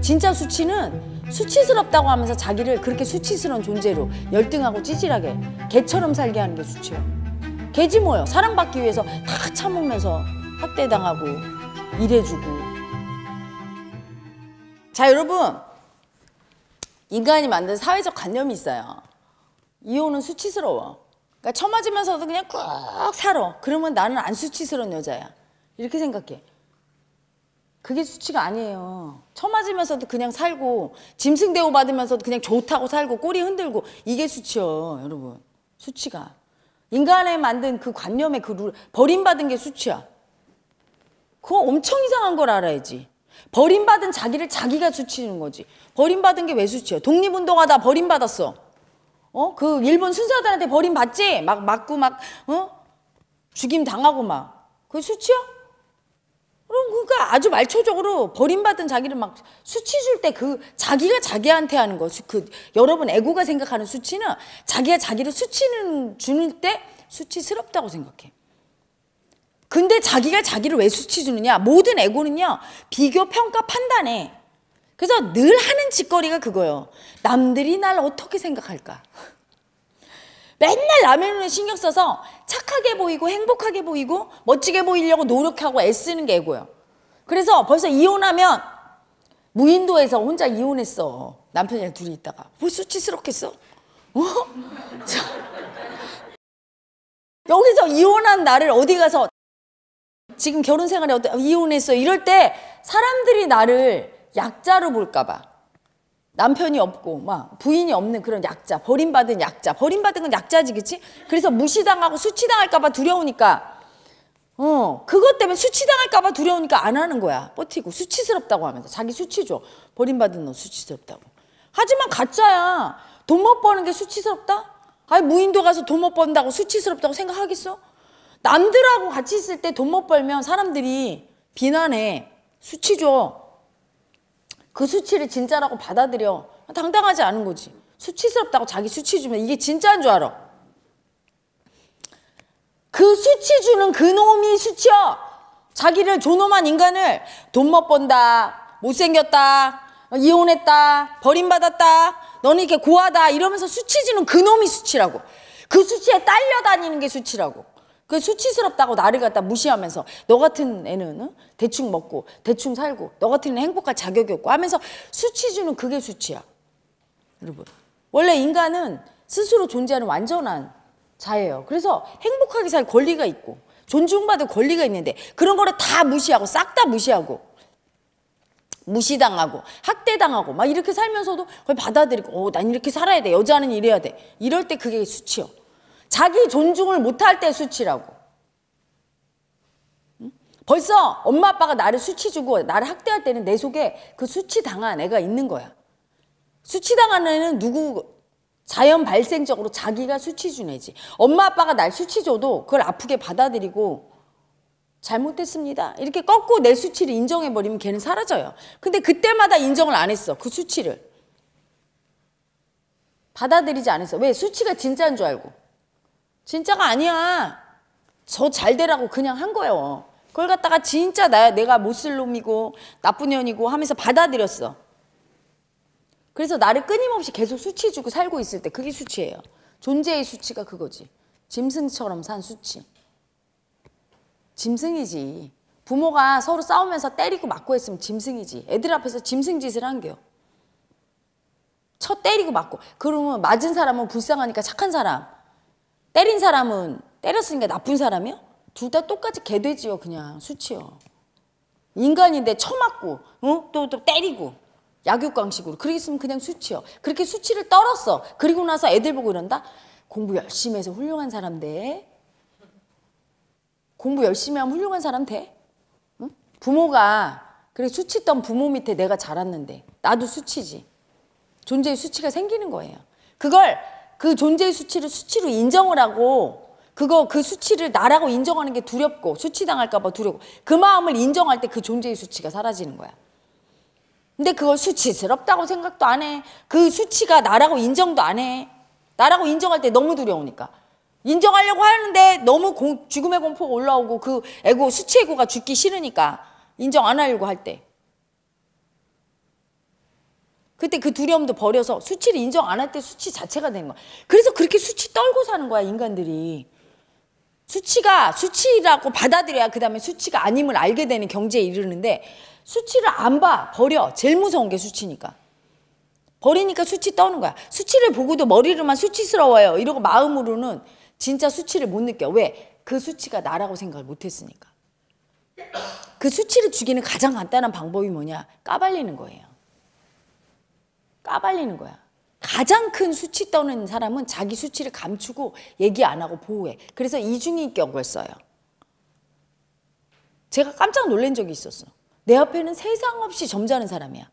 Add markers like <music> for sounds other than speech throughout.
진짜 수치는 수치스럽다고 하면서 자기를 그렇게 수치스러운 존재로 열등하고 찌질하게 개처럼 살게 하는 게 수치예요. 개지 뭐요 사랑받기 위해서 다 참으면서 학대당하고 일해주고. 자 여러분 인간이 만든 사회적 관념이 있어요. 이혼은 수치스러워. 그러니까 처맞으면서도 그냥 꾹 살아. 그러면 나는 안 수치스러운 여자야. 이렇게 생각해. 그게 수치가 아니에요. 처맞으면서도 그냥 살고 짐승 대우 받으면서도 그냥 좋다고 살고 꼬리 흔들고 이게 수치요, 여러분. 수치가. 인간에 만든 그 관념의 그 룰, 버림받은 게 수치야. 그거 엄청 이상한 걸 알아야지. 버림받은 자기를 자기가 수치는 거지. 버림받은 게 왜 수치야? 독립운동하다 버림받았어. 어? 그 일본 순사들한테 버림받지? 막 맞고 막, 어? 죽임 당하고 막. 그게 수치야? 그럼 그러니까 아주 말초적으로 버림받은 자기를 막 수치 줄 때 그 자기가 자기한테 하는 거. 그 여러분 에고가 생각하는 수치는 자기가 자기를 수치는 주는 때 수치스럽다고 생각해. 근데 자기가 자기를 왜 수치 주느냐? 모든 에고는요. 비교, 평가, 판단해. 그래서 늘 하는 짓거리가 그거예요. 남들이 날 어떻게 생각할까? 맨날 남의 눈에 신경 써서 착하게 보이고 행복하게 보이고 멋지게 보이려고 노력하고 애쓰는 게 애고요. 그래서 벌써 이혼하면 무인도에서 혼자 이혼했어. 남편이랑 둘이 있다가. 뭐 수치스럽겠어? 어? <laughs> 여기서 이혼한 나를 어디 가서 지금 결혼 생활에 어때 어, 이혼했어 이럴 때 사람들이 나를 약자로 볼까 봐. 남편이 없고 막 부인이 없는 그런 약자 버림받은 약자 버림받은 건 약자지 그치 그래서 무시당하고 수치당할까봐 두려우니까 어 그것 때문에 수치당할까봐 두려우니까 안 하는 거야 버티고 수치스럽다고 하면서 자기 수치죠 버림받은 너 수치스럽다고 하지만 가짜야 돈 못 버는 게 수치스럽다 아니 무인도 가서 돈 못 번다고 수치스럽다고 생각하겠어 남들하고 같이 있을 때 돈 못 벌면 사람들이 비난해 수치죠 그 수치를 진짜라고 받아들여. 당당하지 않은 거지. 수치스럽다고 자기 수치 주면 이게 진짜인 줄 알아. 그 수치 주는 그 놈이 수치여. 자기를 존엄한 인간을 돈 못 번다, 못생겼다, 이혼했다, 버림받았다, 너는 이렇게 고하다 이러면서 수치지는 그 놈이 수치라고. 그 수치에 딸려다니는 게 수치라고. 그 수치스럽다고 나를 갖다 무시하면서 너 같은 애는 어? 대충 먹고 대충 살고 너 같은 애는 행복할 자격이 없고 하면서 수치주는 그게 수치야. 여러분 원래 인간은 스스로 존재하는 완전한 자예요. 그래서 행복하게 살 권리가 있고 존중받을 권리가 있는데 그런 거를 다 무시하고 싹 다 무시하고 무시당하고 학대당하고 막 이렇게 살면서도 그걸 받아들이고 어, 난 이렇게 살아야 돼 여자는 이래야 돼 이럴 때 그게 수치요 자기 존중을 못할 때 수치라고. 벌써 엄마 아빠가 나를 수치 주고 나를 학대할 때는 내 속에 그 수치 당한 애가 있는 거야. 수치 당한 애는 누구 자연 발생적으로 자기가 수치 준 애지. 엄마 아빠가 날 수치 줘도 그걸 아프게 받아들이고 잘못했습니다 이렇게 꺾고 내 수치를 인정해 버리면 걔는 사라져요. 근데 그때마다 인정을 안 했어. 그 수치를. 받아들이지 않았어. 왜? 수치가 진짜인 줄 알고. 진짜가 아니야. 저 잘 되라고 그냥 한 거예요. 그걸 갖다가 진짜 나, 내가 못쓸 놈이고 나쁜 년이고 하면서 받아들였어. 그래서 나를 끊임없이 계속 수치 주고 살고 있을 때 그게 수치예요. 존재의 수치가 그거지. 짐승처럼 산 수치. 짐승이지. 부모가 서로 싸우면서 때리고 맞고 했으면 짐승이지. 애들 앞에서 짐승 짓을 한겨요. 쳐 때리고 맞고. 그러면 맞은 사람은 불쌍하니까 착한 사람. 때린 사람은 때렸으니까 나쁜 사람이야? 둘 다 똑같이 개돼지요 그냥 수치요. 인간인데 처맞고 어? 또, 또 때리고 약육강식으로 그렇게 있으면 그냥 수치요. 그렇게 수치를 떨었어. 그리고 나서 애들 보고 이런다? 공부 열심히 해서 훌륭한 사람 돼. 공부 열심히 하면 훌륭한 사람 돼. 응? 부모가 그래 수치 떤 부모 밑에 내가 자랐는데 나도 수치지. 존재의 수치가 생기는 거예요. 그걸 그 존재의 수치를 수치로 인정을 하고 그거 그 수치를 나라고 인정하는 게 두렵고 수치당할까 봐 두렵고 그 마음을 인정할 때 그 존재의 수치가 사라지는 거야. 근데 그걸 수치스럽다고 생각도 안 해. 그 수치가 나라고 인정도 안 해. 나라고 인정할 때 너무 두려우니까. 인정하려고 하는데 너무 공, 죽음의 공포가 올라오고 그 애고 수치 의고가 죽기 싫으니까 인정 안 하려고 할 때. 그때 그 두려움도 버려서 수치를 인정 안 할 때 수치 자체가 되는 거야. 그래서 그렇게 수치 떨고 사는 거야, 인간들이. 수치가 수치라고 받아들여야 그다음에 수치가 아님을 알게 되는 경지에 이르는데 수치를 안 봐. 버려. 제일 무서운 게 수치니까. 버리니까 수치 떠는 거야. 수치를 보고도 머리로만 수치스러워요. 이러고 마음으로는 진짜 수치를 못 느껴. 왜? 그 수치가 나라고 생각을 못 했으니까. 그 수치를 죽이는 가장 간단한 방법이 뭐냐? 까발리는 거예요. 까발리는 거야. 가장 큰 수치 떠는 사람은 자기 수치를 감추고 얘기 안 하고 보호해. 그래서 이중인격을 써요. 제가 깜짝 놀란 적이 있었어. 내 앞에는 세상 없이 점잖은 사람이야.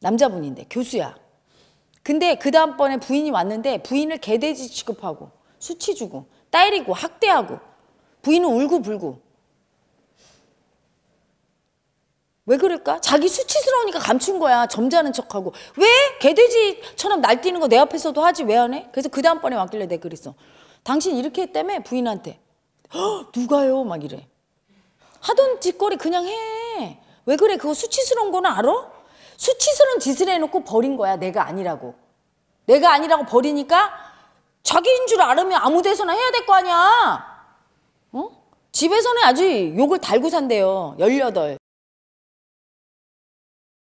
남자분인데 교수야. 근데 그 다음번에 부인이 왔는데 부인을 개돼지 취급하고 수치 주고 때리고 학대하고 부인은 울고 불고 왜 그럴까? 자기 수치스러우니까 감춘 거야. 점잖은 척하고. 왜? 개돼지처럼 날뛰는 거 내 앞에서도 하지 왜 안 해? 그래서 그 다음번에 왔길래 내가 그랬어. 당신 이렇게 했다며 부인한테. 누가요? 막 이래. 하던 짓거리 그냥 해. 왜 그래? 그거 수치스러운 거는 알아? 수치스러운 짓을 해놓고 버린 거야. 내가 아니라고. 내가 아니라고 버리니까 자기인 줄 알으면 아무 데서나 해야 될 거 아니야. 어? 집에서는 아주 욕을 달고 산대요. 열여덟.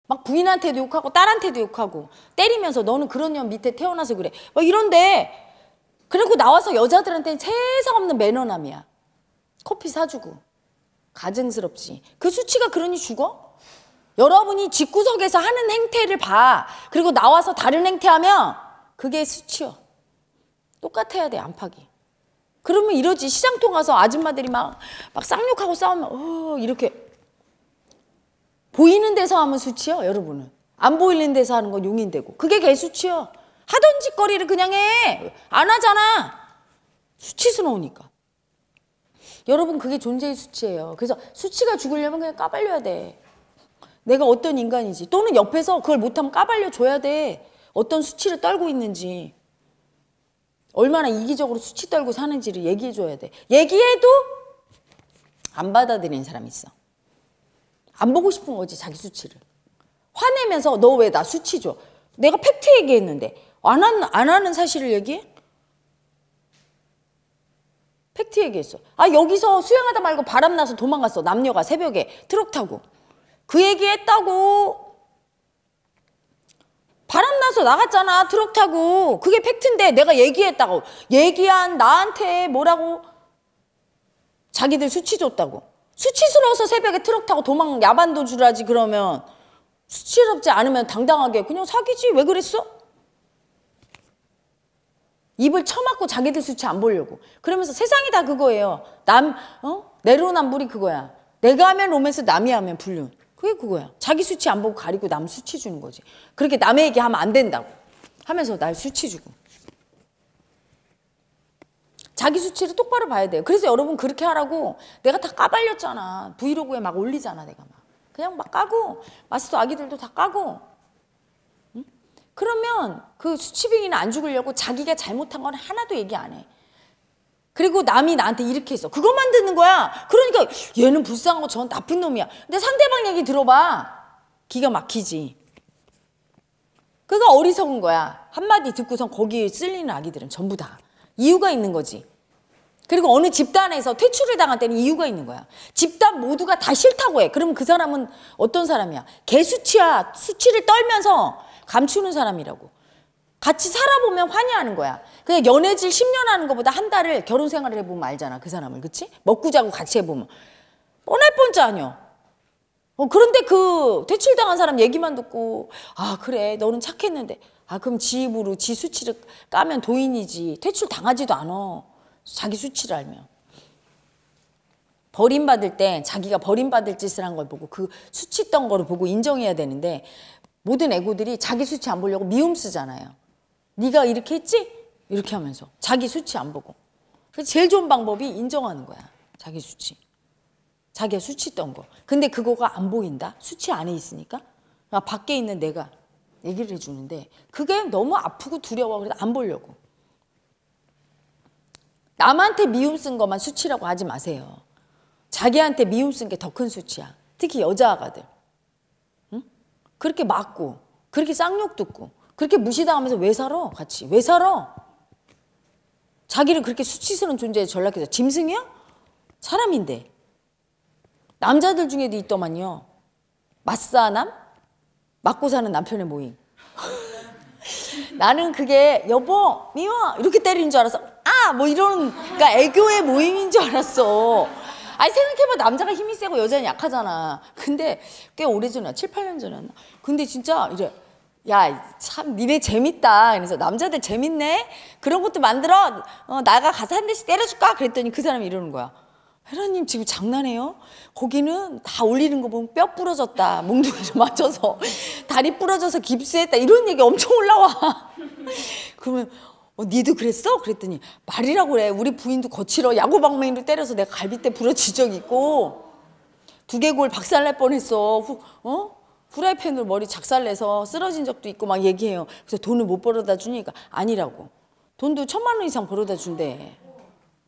막 부인한테도 욕하고 딸한테도 욕하고 때리면서 너는 그런 년 밑에 태어나서 그래 막 이런데 그리고 나와서 여자들한테는 세상 없는 매너남이야 커피 사주고 가증스럽지 그 수치가 그러니 죽어? 여러분이 집구석에서 하는 행태를 봐 그리고 나와서 다른 행태하면 그게 수치여 똑같아야 돼 안팎이 그러면 이러지 시장 통가서 아줌마들이 막, 막 쌍욕하고 싸우면 어 이렇게 보이는 데서 하면 수치요 여러분은 안 보이는 데서 하는 건 용인되고 그게 개수치요 하던 짓거리를 그냥 해 안 하잖아 수치스러우니까 여러분 그게 존재의 수치예요 그래서 수치가 죽으려면 그냥 까발려야 돼 내가 어떤 인간인지 또는 옆에서 그걸 못하면 까발려 줘야 돼 어떤 수치를 떨고 있는지 얼마나 이기적으로 수치 떨고 사는지를 얘기해 줘야 돼 얘기해도 안 받아들이는 사람이 있어 안 보고 싶은 거지 자기 수치를. 화내면서 너 왜 나 수치 줘? 내가 팩트 얘기했는데 안, 한, 안 하는 사실을 얘기해? 팩트 얘기했어. 아 여기서 수영하다 말고 바람 나서 도망갔어. 남녀가 새벽에 트럭 타고 그 얘기했다고. 바람 나서 나갔잖아 트럭 타고 그게 팩트인데 내가 얘기했다고 얘기한 나한테 뭐라고 자기들 수치 줬다고 수치스러워서 새벽에 트럭 타고 도망 야반도주를 하지 그러면 수치스럽지 않으면 당당하게 그냥 사귀지 왜 그랬어? 입을 처맞고 자기들 수치 안 보려고 그러면서 세상이 다 그거예요 남 어? 내로남불이 그거야 내가 하면 로맨스 남이 하면 불륜 그게 그거야 자기 수치 안 보고 가리고 남 수치 주는 거지 그렇게 남의 얘기하면 안 된다고 하면서 날 수치 주고 자기 수치를 똑바로 봐야 돼요. 그래서 여러분 그렇게 하라고 내가 다 까발렸잖아. 브이로그에 막 올리잖아 내가 막. 그냥 막 까고 마스터 아기들도 다 까고 응? 그러면 그 수치빙이는 안 죽으려고 자기가 잘못한 건 하나도 얘기 안 해. 그리고 남이 나한테 이렇게 했어. 그것만 듣는 거야. 그러니까 얘는 불쌍하고 저전 나쁜 놈이야. 근데 상대방 얘기 들어봐. 기가 막히지. 그가 어리석은 거야. 한마디 듣고선 거기에 쓸리는 아기들은 전부 다. 이유가 있는 거지. 그리고 어느 집단에서 퇴출을 당한 때는 이유가 있는 거야. 집단 모두가 다 싫다고 해. 그러면 그 사람은 어떤 사람이야? 개수치야. 수치를 떨면서 감추는 사람이라고. 같이 살아보면 환희하는 거야. 그냥 연애질 10년 하는 것보다 한 달을 결혼 생활을 해보면 알잖아. 그 사람을. 그치? 먹고 자고 같이 해보면. 뻔할 뻔자 아니야. 어, 그런데 그 퇴출당한 사람 얘기만 듣고, 아, 그래. 너는 착했는데. 아 그럼 지 입으로 지 수치를 까면 도인이지 퇴출 당하지도 않아 자기 수치를 알면 버림받을 때 자기가 버림받을 짓을 한 걸 보고 그 수치 떤 거를 보고 인정해야 되는데 모든 애고들이 자기 수치 안 보려고 미움 쓰잖아요 네가 이렇게 했지? 이렇게 하면서 자기 수치 안 보고 그 제일 좋은 방법이 인정하는 거야 자기 수치 자기가 수치 떤거 근데 그거가 안 보인다 수치 안에 있으니까 그니까 밖에 있는 내가 얘기를 해주는데 그게 너무 아프고 두려워 그래서 안 보려고 남한테 미움 쓴 것만 수치라고 하지 마세요 자기한테 미움 쓴 게 더 큰 수치야 특히 여자아가들 응? 그렇게 맞고 그렇게 쌍욕 듣고 그렇게 무시당하면서 왜 살아 같이 왜 살아 자기를 그렇게 수치스러운 존재에 전락해서 짐승이야? 사람인데 남자들 중에도 있더만요 맞사남? 맞고 사는 남편의 모임. <laughs> 나는 그게 여보 미워 이렇게 때리는 줄 알았어. 아 뭐 이런 그러니까 애교의 모임인 줄 알았어. 아니 생각해봐 남자가 힘이 세고 여자는 약하잖아. 근데 꽤 오래전이야. 7, 8년 전이었나. 근데 진짜 이제 야참 니네 재밌다. 그래서 남자들 재밌네. 그런 것도 만들어. 어, 나가 가서 한 대씩 때려줄까? 그랬더니 그 사람이 이러는 거야. 회라님 지금 장난해요? 거기는 다 올리는 거 보면 뼈 부러졌다. 몽둥이를 <laughs> 맞춰서 다리 부러져서 깁스했다. 이런 얘기 엄청 올라와. <laughs> 그러면 어, 니도 그랬어? 그랬더니 말이라고 그래. 우리 부인도 거칠어. 야구방망이로 때려서 내가 갈비뼈 부러진 적 있고 두개골 박살날 뻔했어. 후, 어? 후라이팬으로 머리 작살내서 쓰러진 적도 있고 막 얘기해요. 그래서 돈을 못 벌어다 주니까 아니라고. 돈도 천만 원 이상 벌어다 준대.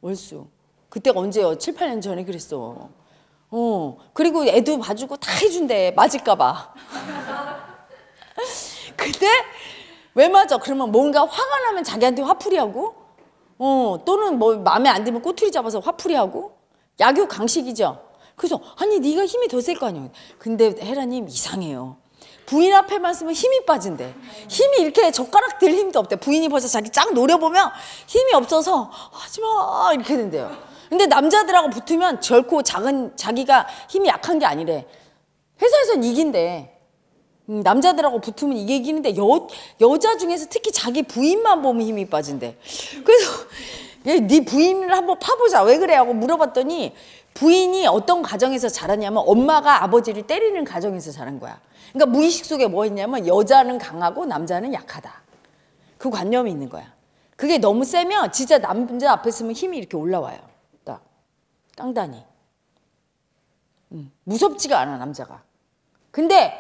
월수. 그때가 언제요? 7, 8년 전에 그랬어. 어. 그리고 애도 봐주고 다 해준대. 맞을까봐. 근데 <laughs> 왜 맞아? 그러면 뭔가 화가 나면 자기한테 화풀이하고, 어, 또는 뭐 마음에 안 들면 꼬투리 잡아서 화풀이하고, 약육 강식이죠. 그래서 아니 네가 힘이 더 셀 거아니에 근데 헤라님 이상해요. 부인 앞에만 쓰면 힘이 빠진대. 힘이 이렇게 젓가락 들 힘도 없대. 부인이 벌써 자기 쫙 노려보면 힘이 없어서 하지마 이렇게 된대요. 근데 남자들하고 붙으면 절코 작은 자기가 힘이 약한 게 아니래. 회사에선 이긴데 음, 남자들하고 붙으면 이게 이기는데 여, 여자 중에서 특히 자기 부인만 보면 힘이 빠진대. 그래서 얘네 부인을 한번 파보자. 왜 그래? 하고 물어봤더니 부인이 어떤 가정에서 자랐냐면 엄마가 아버지를 때리는 가정에서 자란 거야. 그러니까 무의식 속에 뭐 했냐면 여자는 강하고 남자는 약하다. 그 관념이 있는 거야. 그게 너무 세면 진짜 남자 앞에 서면 힘이 이렇게 올라와요. 깡다니. 음, 무섭지가 않아 남자가. 근데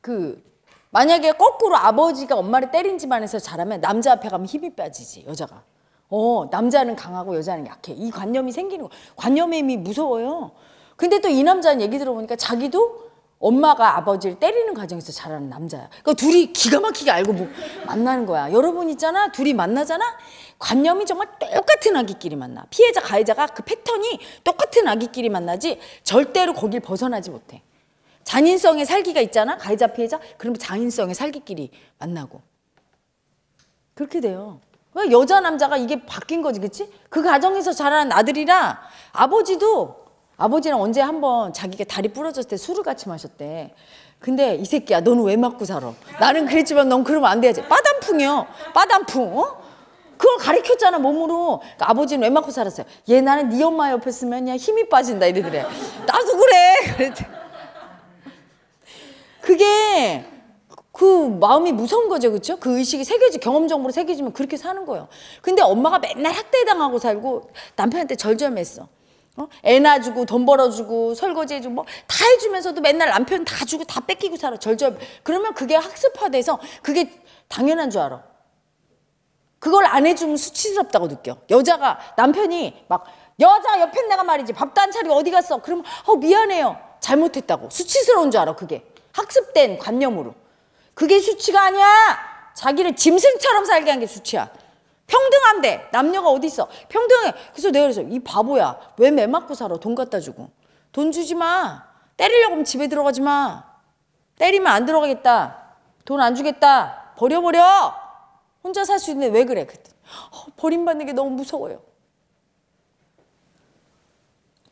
그 만약에 거꾸로 아버지가 엄마를 때린 집안에서 자라면 남자 앞에 가면 힘이 빠지지 여자가. 어 남자는 강하고 여자는 약해. 이 관념이 생기는 거. 관념의 힘이 무서워요. 근데 또 이 남자는 얘기 들어보니까 자기도 엄마가 아버지를 때리는 과정에서 자라는 남자야. 그러니까 둘이 기가 막히게 알고 뭐 만나는 거야. 여러분 있잖아. 둘이 만나잖아. 관념이 정말 똑같은 아기끼리 만나. 피해자 가해자가 그 패턴이 똑같은 아기끼리 만나지 절대로 거길 벗어나지 못해. 잔인성의 살기가 있잖아. 가해자 피해자. 그러 잔인성의 살기끼리 만나고. 그렇게 돼요. 그러니까 여자 남자가 이게 바뀐 거지, 그치? 그 가정에서 자란 아들이라 아버지도 아버지는 언제 한 번 자기가 다리 부러졌을 때 술을 같이 마셨대. 근데 이 새끼야 너는 왜 맞고 살아? 나는 그랬지만 넌 그러면 안 돼야지. 빠단풍이요. 빠단풍. 어? 그걸 가르쳤잖아 몸으로. 그러니까 아버지는 왜 맞고 살았어요? 얘 나는 네 엄마 옆에 있으면 야 힘이 빠진다 이러더래. 나도 그래. 그게그 마음이 무서운 거죠, 그렇죠? 그 의식이 새겨지 경험 정보로 새겨지면 그렇게 사는 거예요. 근데 엄마가 맨날 학대당하고 살고 남편한테 절절했어 어? 애 낳아주고 돈 벌어주고 설거지 해주고 뭐 다 해주면서도 맨날 남편 다 주고 다 뺏기고 살아 절절 그러면 그게 학습화돼서 그게 당연한 줄 알아 그걸 안 해주면 수치스럽다고 느껴 여자가 남편이 막 여자 옆에 내가 말이지 밥도 안 차리고 어디 갔어 그러면 어 미안해요 잘못했다고 수치스러운 줄 알아 그게 학습된 관념으로 그게 수치가 아니야 자기를 짐승처럼 살게 한 게 수치야 평등한데 남녀가 어디 있어? 평등해. 그래서 내가 그래서 이 바보야. 왜 매 맞고 살아? 돈 갖다 주고. 돈 주지 마. 때리려고 하면 집에 들어가지 마. 때리면 안 들어가겠다. 돈 안 주겠다. 버려버려. 혼자 살 수 있는데 왜 그래? 그랬더니 어, 버림받는 게 너무 무서워요.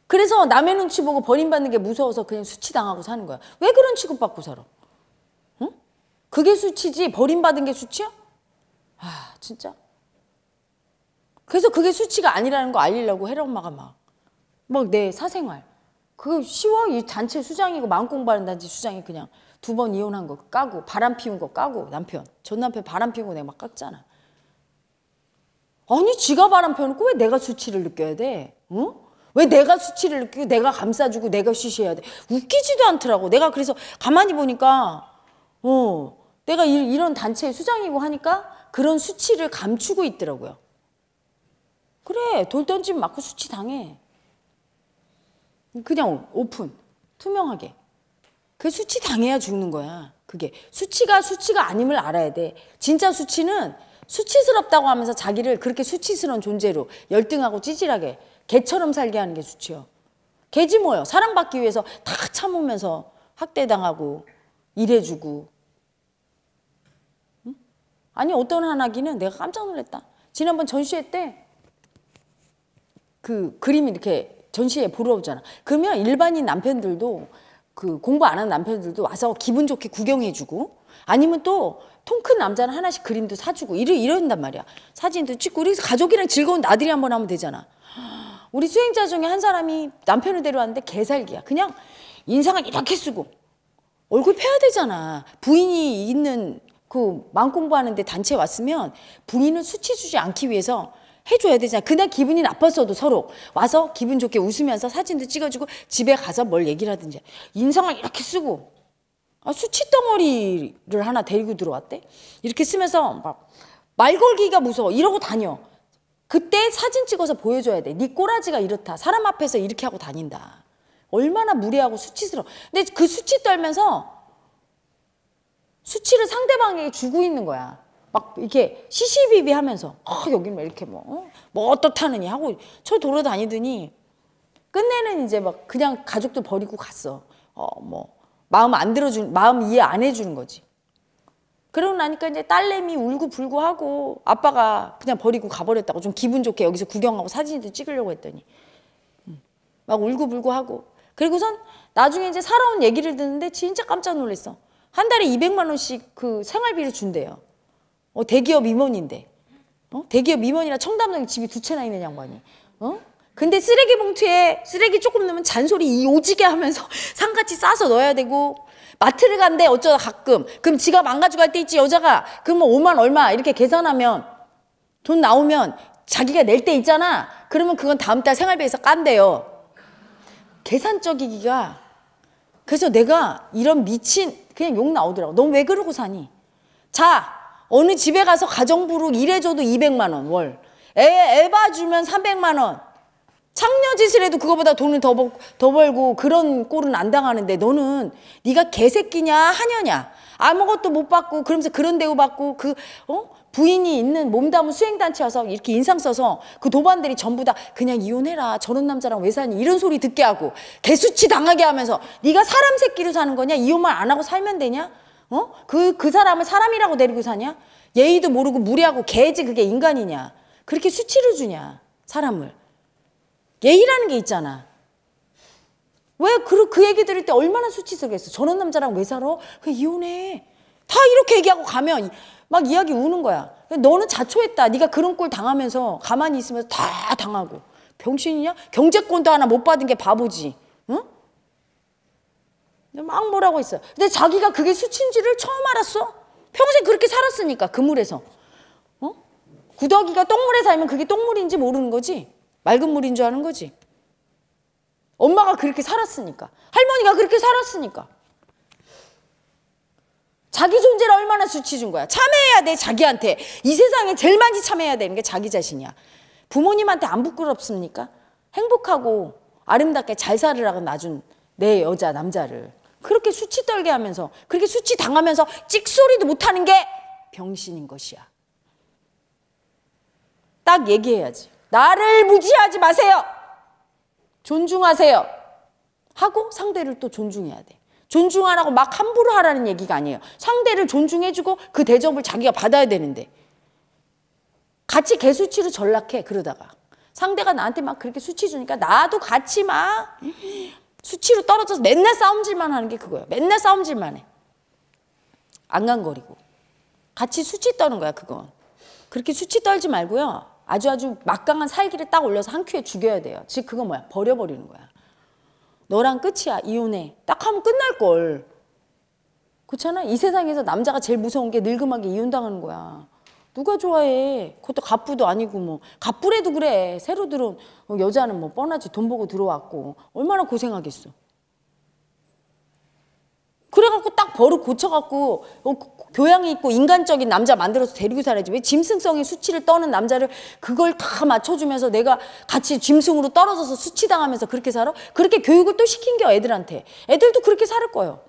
그래서 남의 눈치 보고 버림받는 게 무서워서 그냥 수치당하고 사는 거야. 왜 그런 취급받고 살아? 응? 그게 수치지 버림받은 게 수치야? 아 진짜 그래서 그게 수치가 아니라는 거 알리려고 해라 엄마가 막 막 내 사생활 그거 쉬워 이 단체 수장이고 마음 공부하는 단체 수장이 그냥 두 번 이혼한 거 까고 바람 피운 거 까고 남편 전 남편 바람 피우고 내가 막깠잖아 아니 지가 바람 펴놓고 왜 내가 수치를 느껴야 돼? 응? 왜 내가 수치를 느끼고 내가 감싸주고 내가 쉬쉬해야 돼? 웃기지도 않더라고. 내가 그래서 가만히 보니까 어 내가 이, 이런 단체의 수장이고 하니까 그런 수치를 감추고 있더라고요. 그래 돌 던지면 맞고 수치 당해. 그냥 오픈 투명하게. 그 수치 당해야 죽는 거야. 그게 수치가 수치가 아님을 알아야 돼. 진짜 수치는 수치스럽다고 하면서 자기를 그렇게 수치스러운 존재로 열등하고 찌질하게 개처럼 살게 하는 게 수치요. 개지 뭐요. 사랑받기 위해서 다 참으면서 학대당하고 일해주고. 아니 어떤 한아기는 내가 깜짝 놀랐다. 지난번 전시회 때그 그림이 이렇게 전시에 보러 오잖아. 그러면 일반인 남편들도 그 공부 안 하는 남편들도 와서 기분 좋게 구경해주고 아니면 또 통 큰 남자는 하나씩 그림도 사주고 이러, 이런단 말이야. 사진도 찍고 우리 가족이랑 즐거운 나들이 한번 하면 되잖아. 우리 수행자 중에 한 사람이 남편을 데려왔는데 개살기야. 그냥 인상을 이렇게 쓰고 얼굴 펴야 되잖아. 부인이 있는 그 마음 공부하는데 단체에 왔으면 부인은 수치주지 않기 위해서 해줘야 되잖아. 그날 기분이 나빴어도 서로 와서 기분 좋게 웃으면서 사진도 찍어주고 집에 가서 뭘 얘기를 하든지 인상을 이렇게 쓰고 아, 수치 덩어리를 하나 데리고 들어왔대. 이렇게 쓰면서 막 말 걸기가 무서워. 이러고 다녀. 그때 사진 찍어서 보여줘야 돼. 네 꼬라지가 이렇다. 사람 앞에서 이렇게 하고 다닌다. 얼마나 무례하고 수치스러워. 근데 그 수치 떨면서 수치를 상대방에게 주고 있는 거야. 막 이렇게 시시비비 하면서 아 여기는 왜 이렇게 뭐, 어? 뭐 어떻다느니 하고 저 돌아다니더니 끝내는 이제 막 그냥 가족들 버리고 갔어. 어뭐 마음 안 들어준 마음 이해 안 해주는 거지. 그러고 나니까 이제 딸내미 울고 불고 하고 아빠가 그냥 버리고 가버렸다고 좀 기분 좋게 여기서 구경하고 사진도 찍으려고 했더니 음. 막 울고 불고 하고 그리고선 나중에 이제 살아온 얘기를 듣는데 진짜 깜짝 놀랐어. 한 달에 200만 원씩 그 생활비를 준대요. 어, 대기업 임원인데. 어? 대기업 임원이라 청담동에 집이 두 채나 있는 양반이. 어? 근데 쓰레기 봉투에 쓰레기 조금 넣으면 잔소리 이 오지게 하면서 상같이 <laughs> 싸서 넣어야 되고 마트를 간대 어쩌다 가끔 그럼 지갑 안 가져갈 때 있지 여자가 그러면 5만 뭐 얼마 이렇게 계산하면 돈 나오면 자기가 낼 때 있잖아 그러면 그건 다음 달 생활비에서 깐대요 계산적이기가 그래서 내가 이런 미친 그냥 욕 나오더라고 넌왜 그러고 사니 자 어느 집에 가서 가정부로 일해줘도 200만 원 월. 애, 애 봐주면 300만 원. 창녀짓을 해도 그거보다 돈을 더, 벌, 더 벌고 그런 꼴은 안 당하는데 너는 네가 개새끼냐 하녀냐 아무것도 못 받고 그러면서 그런 대우 받고 그 어? 부인이 있는 몸담은 수행단체 와서 이렇게 인상 써서 그 도반들이 전부 다 그냥 이혼해라 저런 남자랑 왜 사니 이런 소리 듣게 하고 개수치 당하게 하면서 네가 사람 새끼로 사는 거냐 이혼만 안 하고 살면 되냐 어? 그, 그 사람을 사람이라고 데리고 사냐? 예의도 모르고 무례하고 개지 그게 인간이냐? 그렇게 수치를 주냐? 사람을. 예의라는 게 있잖아. 왜 그, 그 얘기 들을 때 얼마나 수치스럽겠어. 저런 남자랑 왜 살아? 그 이혼해. 다 이렇게 얘기하고 가면 막 이야기 우는 거야. 너는 자초했다. 네가 그런 꼴 당하면서 가만히 있으면서 다 당하고. 병신이냐? 경제권도 하나 못 받은 게 바보지. 막 뭐라고 했어 근데 자기가 그게 수치인지를 처음 알았어. 평생 그렇게 살았으니까 그물에서. 어? 구더기가 똥물에 살면 그게 똥물인지 모르는 거지. 맑은 물인 줄 아는 거지. 엄마가 그렇게 살았으니까. 할머니가 그렇게 살았으니까. 자기 존재를 얼마나 수치준 거야. 참해야 돼, 자기한테. 이 세상에 제일 많이 참해야 되는 게 자기 자신이야. 부모님한테 안 부끄럽습니까? 행복하고 아름답게 잘 살으라고 놔준 내 여자, 남자를. 그렇게 수치 떨게 하면서 그렇게 수치 당하면서 찍소리도 못하는 게 병신인 것이야. 딱 얘기해야지. 나를 무지하지 마세요. 존중하세요. 하고 상대를 또 존중해야 돼. 존중하라고 막 함부로 하라는 얘기가 아니에요. 상대를 존중해주고 그 대접을 자기가 받아야 되는데. 같이 개수치로 전락해, 그러다가. 상대가 나한테 막 그렇게 수치 주니까 나도 같이 막 수치로 떨어져서 맨날 싸움질만 하는 게 그거야. 맨날 싸움질만 해. 안간거리고. 같이 수치 떠는 거야, 그건. 그렇게 수치 떨지 말고요. 아주 아주 막강한 살기를 딱 올려서 한 큐에 죽여야 돼요. 즉, 그거 뭐야? 버려버리는 거야. 너랑 끝이야, 이혼해. 딱 하면 끝날걸. 그렇잖아? 이 세상에서 남자가 제일 무서운 게 늙음하게 이혼당하는 거야. 누가 좋아해? 그것도 갑부도 아니고 뭐 갑부래도 그래. 새로 들어온 여자는 뭐 뻔하지 돈 보고 들어왔고 얼마나 고생하겠어. 그래갖고 딱 버릇 고쳐갖고 어, 교양이 있고 인간적인 남자 만들어서 데리고 살아야지 왜 짐승성의 수치를 떠는 남자를 그걸 다 맞춰주면서 내가 같이 짐승으로 떨어져서 수치당하면서 그렇게 살아? 그렇게 교육을 또 시킨 겨 애들한테 애들도 그렇게 살을 거예요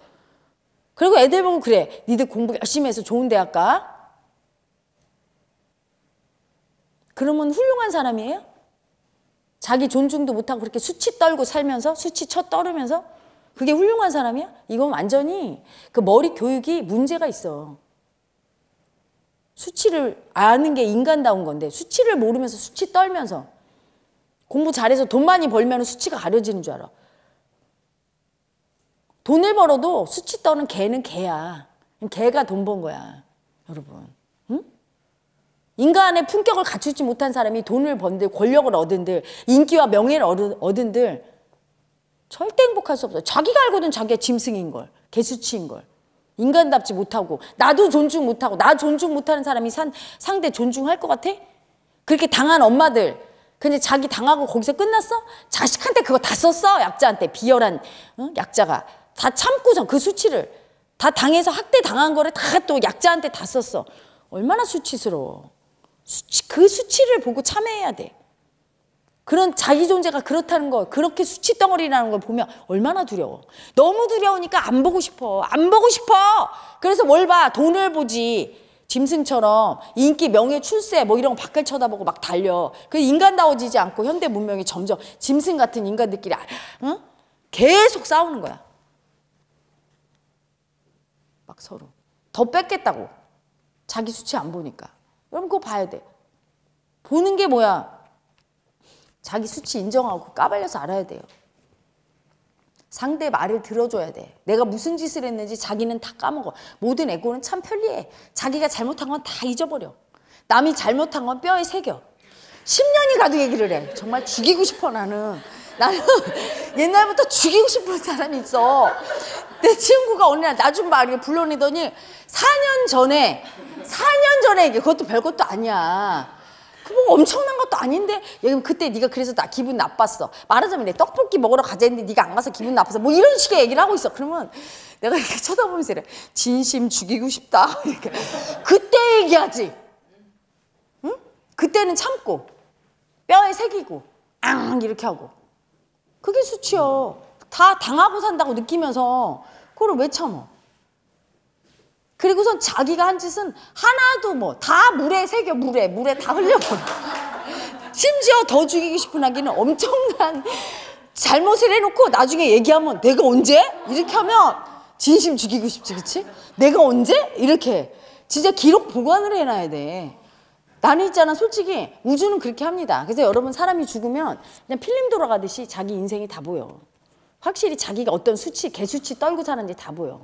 그리고 애들 보면 그래 니들 공부 열심히 해서 좋은 대학 가 그러면 훌륭한 사람이에요? 자기 존중도 못하고 그렇게 수치 떨고 살면서 수치 쳐 떨으면서 그게 훌륭한 사람이야? 이건 완전히 그 머리 교육이 문제가 있어. 수치를 아는 게 인간다운 건데 수치를 모르면서 수치 떨면서 공부 잘해서 돈 많이 벌면 수치가 가려지는 줄 알아. 돈을 벌어도 수치 떠는 개는 개야. 개가 돈 번 거야. 여러분. 인간의 품격을 갖추지 못한 사람이 돈을 번들, 권력을 얻은들, 인기와 명예를 얻은들 절대 행복할 수 없어. 자기가 알고는 자기가 짐승인 걸, 개수치인 걸. 인간답지 못하고 나도 존중 못하고 나 존중 못하는 사람이 산, 상대 존중할 것 같아? 그렇게 당한 엄마들 근데 자기 당하고 거기서 끝났어? 자식한테 그거 다 썼어 약자한테 비열한 어? 약자가 다참고서그 수치를 다 당해서 학대 당한 거를 다 또 약자한테 다 썼어 얼마나 수치스러워 수치, 그 수치를 보고 참회해야 돼. 그런 자기 존재가 그렇다는 걸 그렇게 수치 덩어리라는 걸 보면 얼마나 두려워. 너무 두려우니까 안 보고 싶어. 안 보고 싶어. 그래서 뭘 봐? 돈을 보지. 짐승처럼 인기, 명예, 출세 뭐 이런 거 밖을 쳐다보고 막 달려. 그 인간다워지지 않고 현대 문명이 점점 짐승 같은 인간들끼리 응? 계속 싸우는 거야. 막 서로 더 뺏겠다고. 자기 수치 안 보니까. 여러분 그거 봐야 돼. 보는 게 뭐야? 자기 수치 인정하고 까발려서 알아야 돼요. 상대 말을 들어줘야 돼. 내가 무슨 짓을 했는지 자기는 다 까먹어. 모든 에고는 참 편리해. 자기가 잘못한 건 다 잊어버려. 남이 잘못한 건 뼈에 새겨. 10년이 가도 얘기를 해. 정말 죽이고 싶어 나는. 나는 <laughs> 옛날부터 죽이고 싶은 사람이 있어. 내 친구가 어느 날나좀 봐. 이 불러내더니 4년 전에 4년 전에 그것도 별것도 아니야. 그뭐 엄청난 것도 아닌데 그때 네가 그래서 나 기분 나빴어 말하자면 내 떡볶이 먹으러 가자 했는데 네가 안 가서 기분 나빠서 뭐 이런 식의 얘기를 하고 있어 그러면 내가 이렇게 쳐다보면서 이래 진심 죽이고 싶다 이렇게 <laughs> 그러니까 그때 얘기하지 응 그때는 참고 뼈에 새기고 앙 이렇게 하고 그게 수치여 다 당하고 산다고 느끼면서 그걸 왜 참어 그리고선 자기가 한 짓은 하나도 뭐 다 물에 새겨 물에 물에 다 흘려버려. <laughs> 심지어 더 죽이고 싶은 아기는 엄청난 잘못을 해놓고 나중에 얘기하면 내가 언제? 이렇게 하면 진심 죽이고 싶지 그치? 내가 언제? 이렇게 진짜 기록 보관을 해놔야 돼. 나는 있잖아 솔직히 우주는 그렇게 합니다. 그래서 여러분 사람이 죽으면 그냥 필름 돌아가듯이 자기 인생이 다 보여. 확실히 자기가 어떤 수치, 개수치 떨고 사는지 다 보여.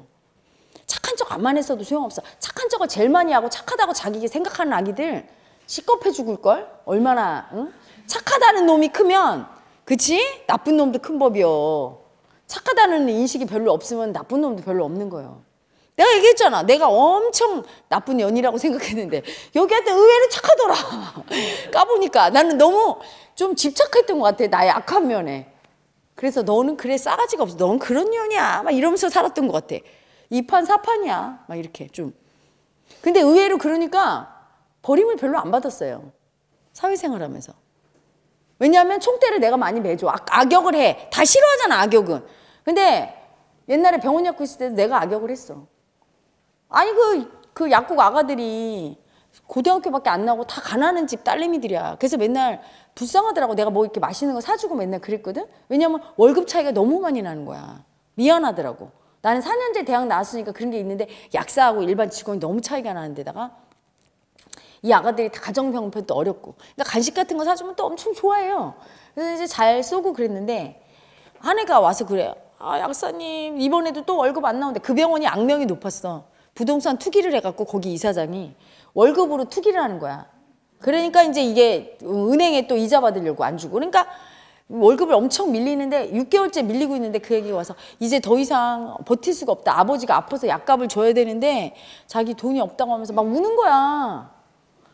착한 척 안만 했어도 소용없어. 착한 척을 제일 많이 하고 착하다고 자기 생각하는 아기들 시겁해 죽을걸? 얼마나 응? 착하다는 놈이 크면 그치? 나쁜 놈도 큰 법이요. 착하다는 인식이 별로 없으면 나쁜 놈도 별로 없는 거예요. 내가 얘기했잖아. 내가 엄청 나쁜 연이라고 <laughs> 생각했는데 여기한테 의외로 착하더라. <laughs> 까보니까 나는 너무 좀 집착했던 것 같아. 나의 악한 면에. 그래서 너는 그래 싸가지가 없어. 넌 그런 년이야. 막 이러면서 살았던 것 같아. 2판, 4판이야. 막 이렇게 좀. 근데 의외로 그러니까 버림을 별로 안 받았어요. 사회생활 하면서. 왜냐하면 총대를 내가 많이 매줘. 악, 역을 해. 다 싫어하잖아, 악역은. 근데 옛날에 병원 약국 있을 때도 내가 악역을 했어. 아니, 그, 그 약국 아가들이 고등학교밖에 안 나오고 다 가난한 집 딸내미들이야. 그래서 맨날 불쌍하더라고. 내가 뭐 이렇게 맛있는 거 사주고 맨날 그랬거든? 왜냐면 월급 차이가 너무 많이 나는 거야. 미안하더라고. 나는 4년제 대학 나왔으니까 그런 게 있는데 약사하고 일반 직원이 너무 차이가 나는데다가 이 아가들이 다 가정병편도 어렵고 그러니까 간식 같은 거 사주면 또 엄청 좋아해요. 그래서 이제 잘 쏘고 그랬는데 한해가 와서 그래요. 아 약사님 이번에도 또 월급 안 나오는데 그 병원이 악명이 높았어. 부동산 투기를 해갖고 거기 이사장이 월급으로 투기를 하는 거야. 그러니까 이제 이게 은행에 또 이자 받으려고 안 주고 그러니까 월급을 엄청 밀리는데 6개월째 밀리고 있는데 그 얘기 와서 이제 더 이상 버틸 수가 없다. 아버지가 아파서 약값을 줘야 되는데 자기 돈이 없다고 하면서 막 우는 거야.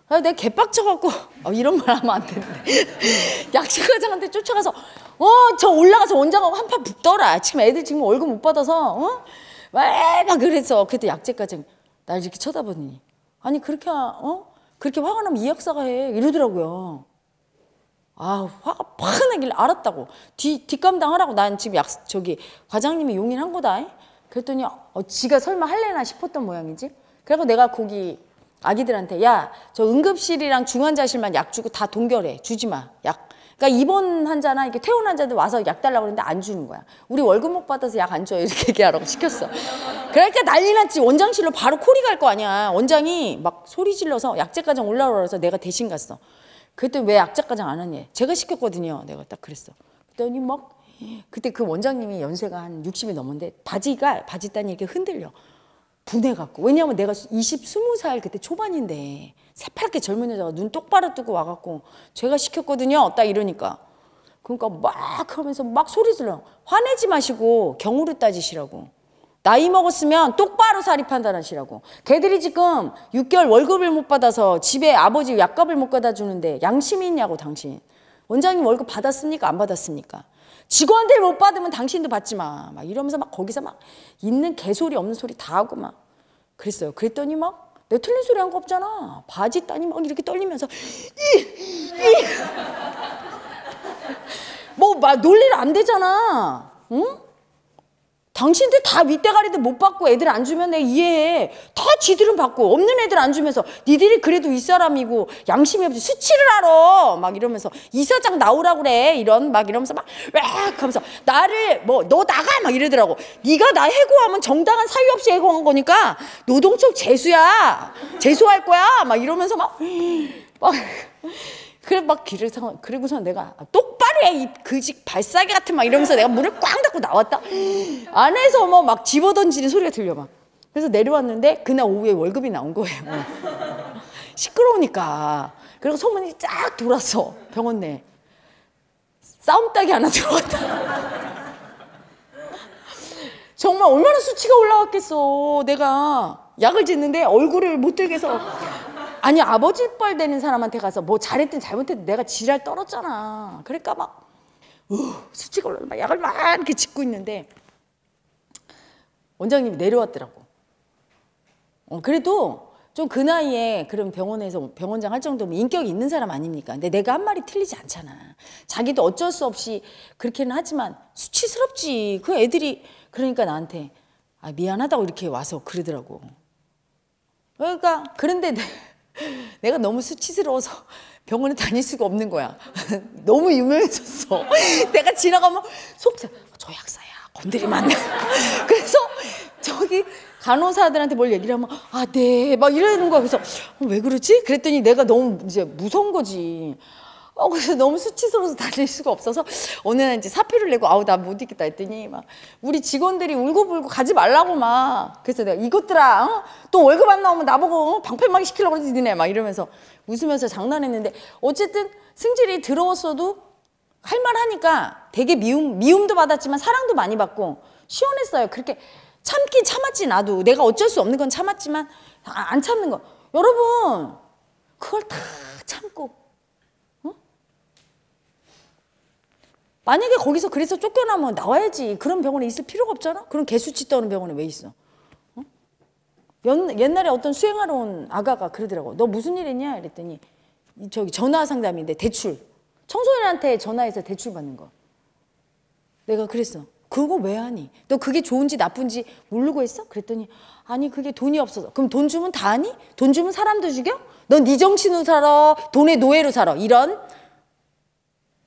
아, 내가 개빡쳐갖고 어, 이런 말 하면 안 되는데 <laughs> 약식과장한테 쫓아가서 어 저 올라가서 원장하고 한 판 붙더라 지금 애들 지금 월급 못 받아서 어? 왜막 그랬어 그때 약재과장 날 이렇게 쳐다보니 아니 그렇게 어 그렇게 화가 나면 이약사가 해 이러더라고요 아 화가 팍 나길 알았다고 뒤 뒷감당하라고 난 지금 약 저기 과장님이 용인한 거다 이? 그랬더니 어, 지가 설마 할래나 싶었던 모양이지 그래서 내가 거기 아기들한테 야 저 응급실이랑 중환자실만 약 주고 다 동결해 주지 마약 그러니까 입원 환자나 이렇게 퇴원 환자들 와서 약 달라고 그러는데 안 주는 거야 우리 월급 못 받아서 약 안 줘 이렇게 <laughs> 얘기하라고 시켰어 그러니까 난리 났지 원장실로 바로 콜이 갈거 아니야 원장이 막 소리 질러서 약재과장 올라오라 그래서 내가 대신 갔어 그랬더니 왜악착과장안하니 제가 시켰거든요. 내가 딱 그랬어. 그랬더니 막 그때 그 원장님이 연세가 한 60이 넘었는데 바지가 바지단이 이렇게 흔들려. 분해갖고 왜냐하면 내가 20, 20살 그때 초반인데 새파랗게 젊은 여자가 눈 똑바로 뜨고 와갖고 제가 시켰거든요 딱 이러니까 그러니까 막 하면서 막 소리 질러 화내지 마시고 경우를 따지시라고 나이 먹었으면 똑바로 살이 판단하시라고. 걔들이 지금 6개월 월급을 못 받아서 집에 아버지 약값을 못 갖다 주는데 양심이 있냐고 당신. 원장님 월급 받았습니까? 안 받았습니까? 직원들 못 받으면 당신도 받지 마. 막 이러면서 막 거기서 막 있는 개소리 없는 소리 다 하고 막 그랬어요. 그랬더니 막 내 틀린 소리 한 거 없잖아. 바지 따니 막 이렇게 떨리면서 이! 이! 뭐막 놀리를 안 되잖아. 응? 당신들 다윗대가리도못 받고 애들 안 주면 내가 이해해. 다 지들은 받고 없는 애들 안 주면서 니들이 그래도 이 사람이고 양심이 없이 수치를 알아. 막 이러면서 이사장 나오라 그래. 이런 막 이러면서 막왜악 하면서 나를 뭐 너 나가 막 이러더라고. 네가 나 해고하면 정당한 사유 없이 해고한 거니까 노동청 재수야. 재수할 거야. 막 이러면서 막막 그래 막 길을 서 그리고서 내가 아, 똑바로 해이 그지 발사기 같은 막 이러면서 내가 문을 꽝 닫고 나왔다 <gasps> 안에서 뭐 막 집어던지는 소리가 들려 막 그래서 내려왔는데 그날 오후에 월급이 나온 거예요 어. <laughs> 시끄러우니까 그리고 소문이 쫙 돌았어 병원 내 싸움 따기 하나 들어왔다 <laughs> 정말 얼마나 수치가 올라왔겠어 내가 약을 짓는데 얼굴을 못 들게 해서 아니 아버지 뻘 되는 사람한테 가서 뭐 잘했든 잘못했든 내가 지랄 떨었잖아. 그러니까 막 우, 수치가 올라서 막 약을 막 이렇게 짓고 있는데 원장님이 내려왔더라고. 어, 그래도 좀 그 나이에 그런 병원에서 병원장 할 정도면 인격이 있는 사람 아닙니까? 근데 내가 한 말이 틀리지 않잖아. 자기도 어쩔 수 없이 그렇게는 하지만 수치스럽지. 그 애들이 그러니까 나한테 아, 미안하다고 이렇게 와서 그러더라고. 그러니까 그런데 <laughs> 내가 너무 수치스러워서 병원에 다닐 수가 없는 거야. <laughs> 너무 유명해졌어. <laughs> 내가 지나가면 속저 약사야. 건드리면 안 그래서 저기 간호사들한테 뭘 얘기를 하면 아, 네. 막 이러는 거야. 그래서 왜 그러지? 그랬더니 내가 너무 이제 무서운 거지. 어, 그래서 너무 수치스러워서 다닐 수가 없어서 어느 날 이제 사표를 내고 아우 나 못 있겠다 했더니 막 우리 직원들이 울고불고 가지 말라고 막 그래서 내가 이것들아 어? 또 월급 안 나오면 나보고 어? 방패막이 시키려고 그러지 니네 막 이러면서 웃으면서 장난했는데 어쨌든 승질이 들어웠어도 할 말하니까 되게 미움 미움도 받았지만 사랑도 많이 받고 시원했어요 그렇게 참긴 참았지 나도 내가 어쩔 수 없는 건 참았지만 아, 안 참는 거 여러분 그걸 다 참고 만약에 거기서 그래서 쫓겨나면 나와야지. 그런 병원에 있을 필요가 없잖아. 그런 개수치 떠는 병원에 왜 있어? 어? 옛날에 어떤 수행하러 온 아가가 그러더라고. 너 무슨 일 했냐? 이랬더니 저기 전화 상담인데 대출. 청소년한테 전화해서 대출 받는 거. 내가 그랬어. 그거 왜 하니? 너 그게 좋은지 나쁜지 모르고 있어? 그랬더니 아니 그게 돈이 없어서. 그럼 돈 주면 다 하니? 돈 주면 사람도 죽여? 넌 네 정신으로 살아. 돈의 노예로 살아. 이런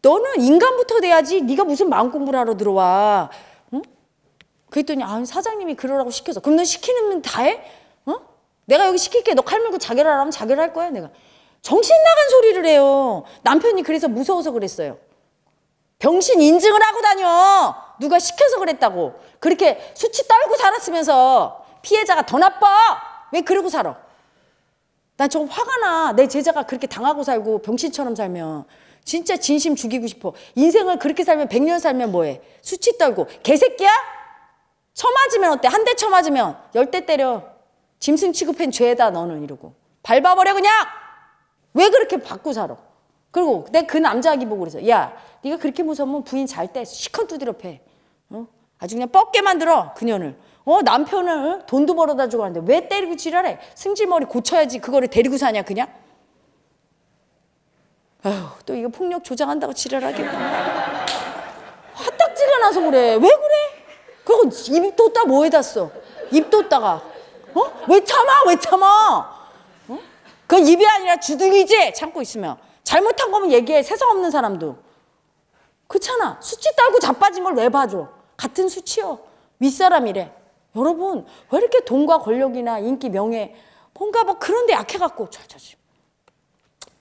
너는 인간부터 돼야지 네가 무슨 마음 공부를 하러 들어와. 응? 그랬더니 아 사장님이 그러라고 시켜서 그럼 너 시키는 다 해? 어? 내가 여기 시킬게 너 칼 물고 자결하라면 자결할 거야 내가. 정신 나간 소리를 해요. 남편이 그래서 무서워서 그랬어요. 병신 인증을 하고 다녀. 누가 시켜서 그랬다고. 그렇게 수치 떨고 살았으면서 피해자가 더 나빠. 왜 그러고 살아? 난 좀 화가 나. 내 제자가 그렇게 당하고 살고 병신처럼 살면. 진짜 진심 죽이고 싶어. 인생을 그렇게 살면 100년 살면 뭐해? 수치 떨고. 개새끼야? 처맞으면 어때? 한 대처맞으면열 대 때려. 짐승 취급한 죄다 너는 이러고. 밟아버려 그냥! 왜 그렇게 받고 살아? 그리고 내 그 남자아기 보고 그래서 야 네가 그렇게 무서우면 부인 잘 때 시컨 두드려 패. 어? 아주 그냥 뻗게 만들어 그녀를. 어 남편을 어? 돈도 벌어다 주고 하는데 왜 때리고 지랄해? 승질머리 고쳐야지 그거를 데리고 사냐 그냥? 아휴, 또 이거 폭력 조장한다고 지랄하겠 화딱지가 나서 그래. 왜 그래? 그리입 뒀다 뭐에다 써? 입 뒀다가. 어? 왜 참아? 왜 참아? 어? 그건 입이 아니라 주둥이지? 참고 있으면. 잘못한 거면 얘기해. 세상 없는 사람도. 그렇잖아. 수치 따고 자빠진 걸 왜 봐줘? 같은 수치요. 윗사람이래. 여러분, 왜 이렇게 돈과 권력이나 인기, 명예, 뭔가 막 뭐 그런 데 약해갖고, 저, 저, 저,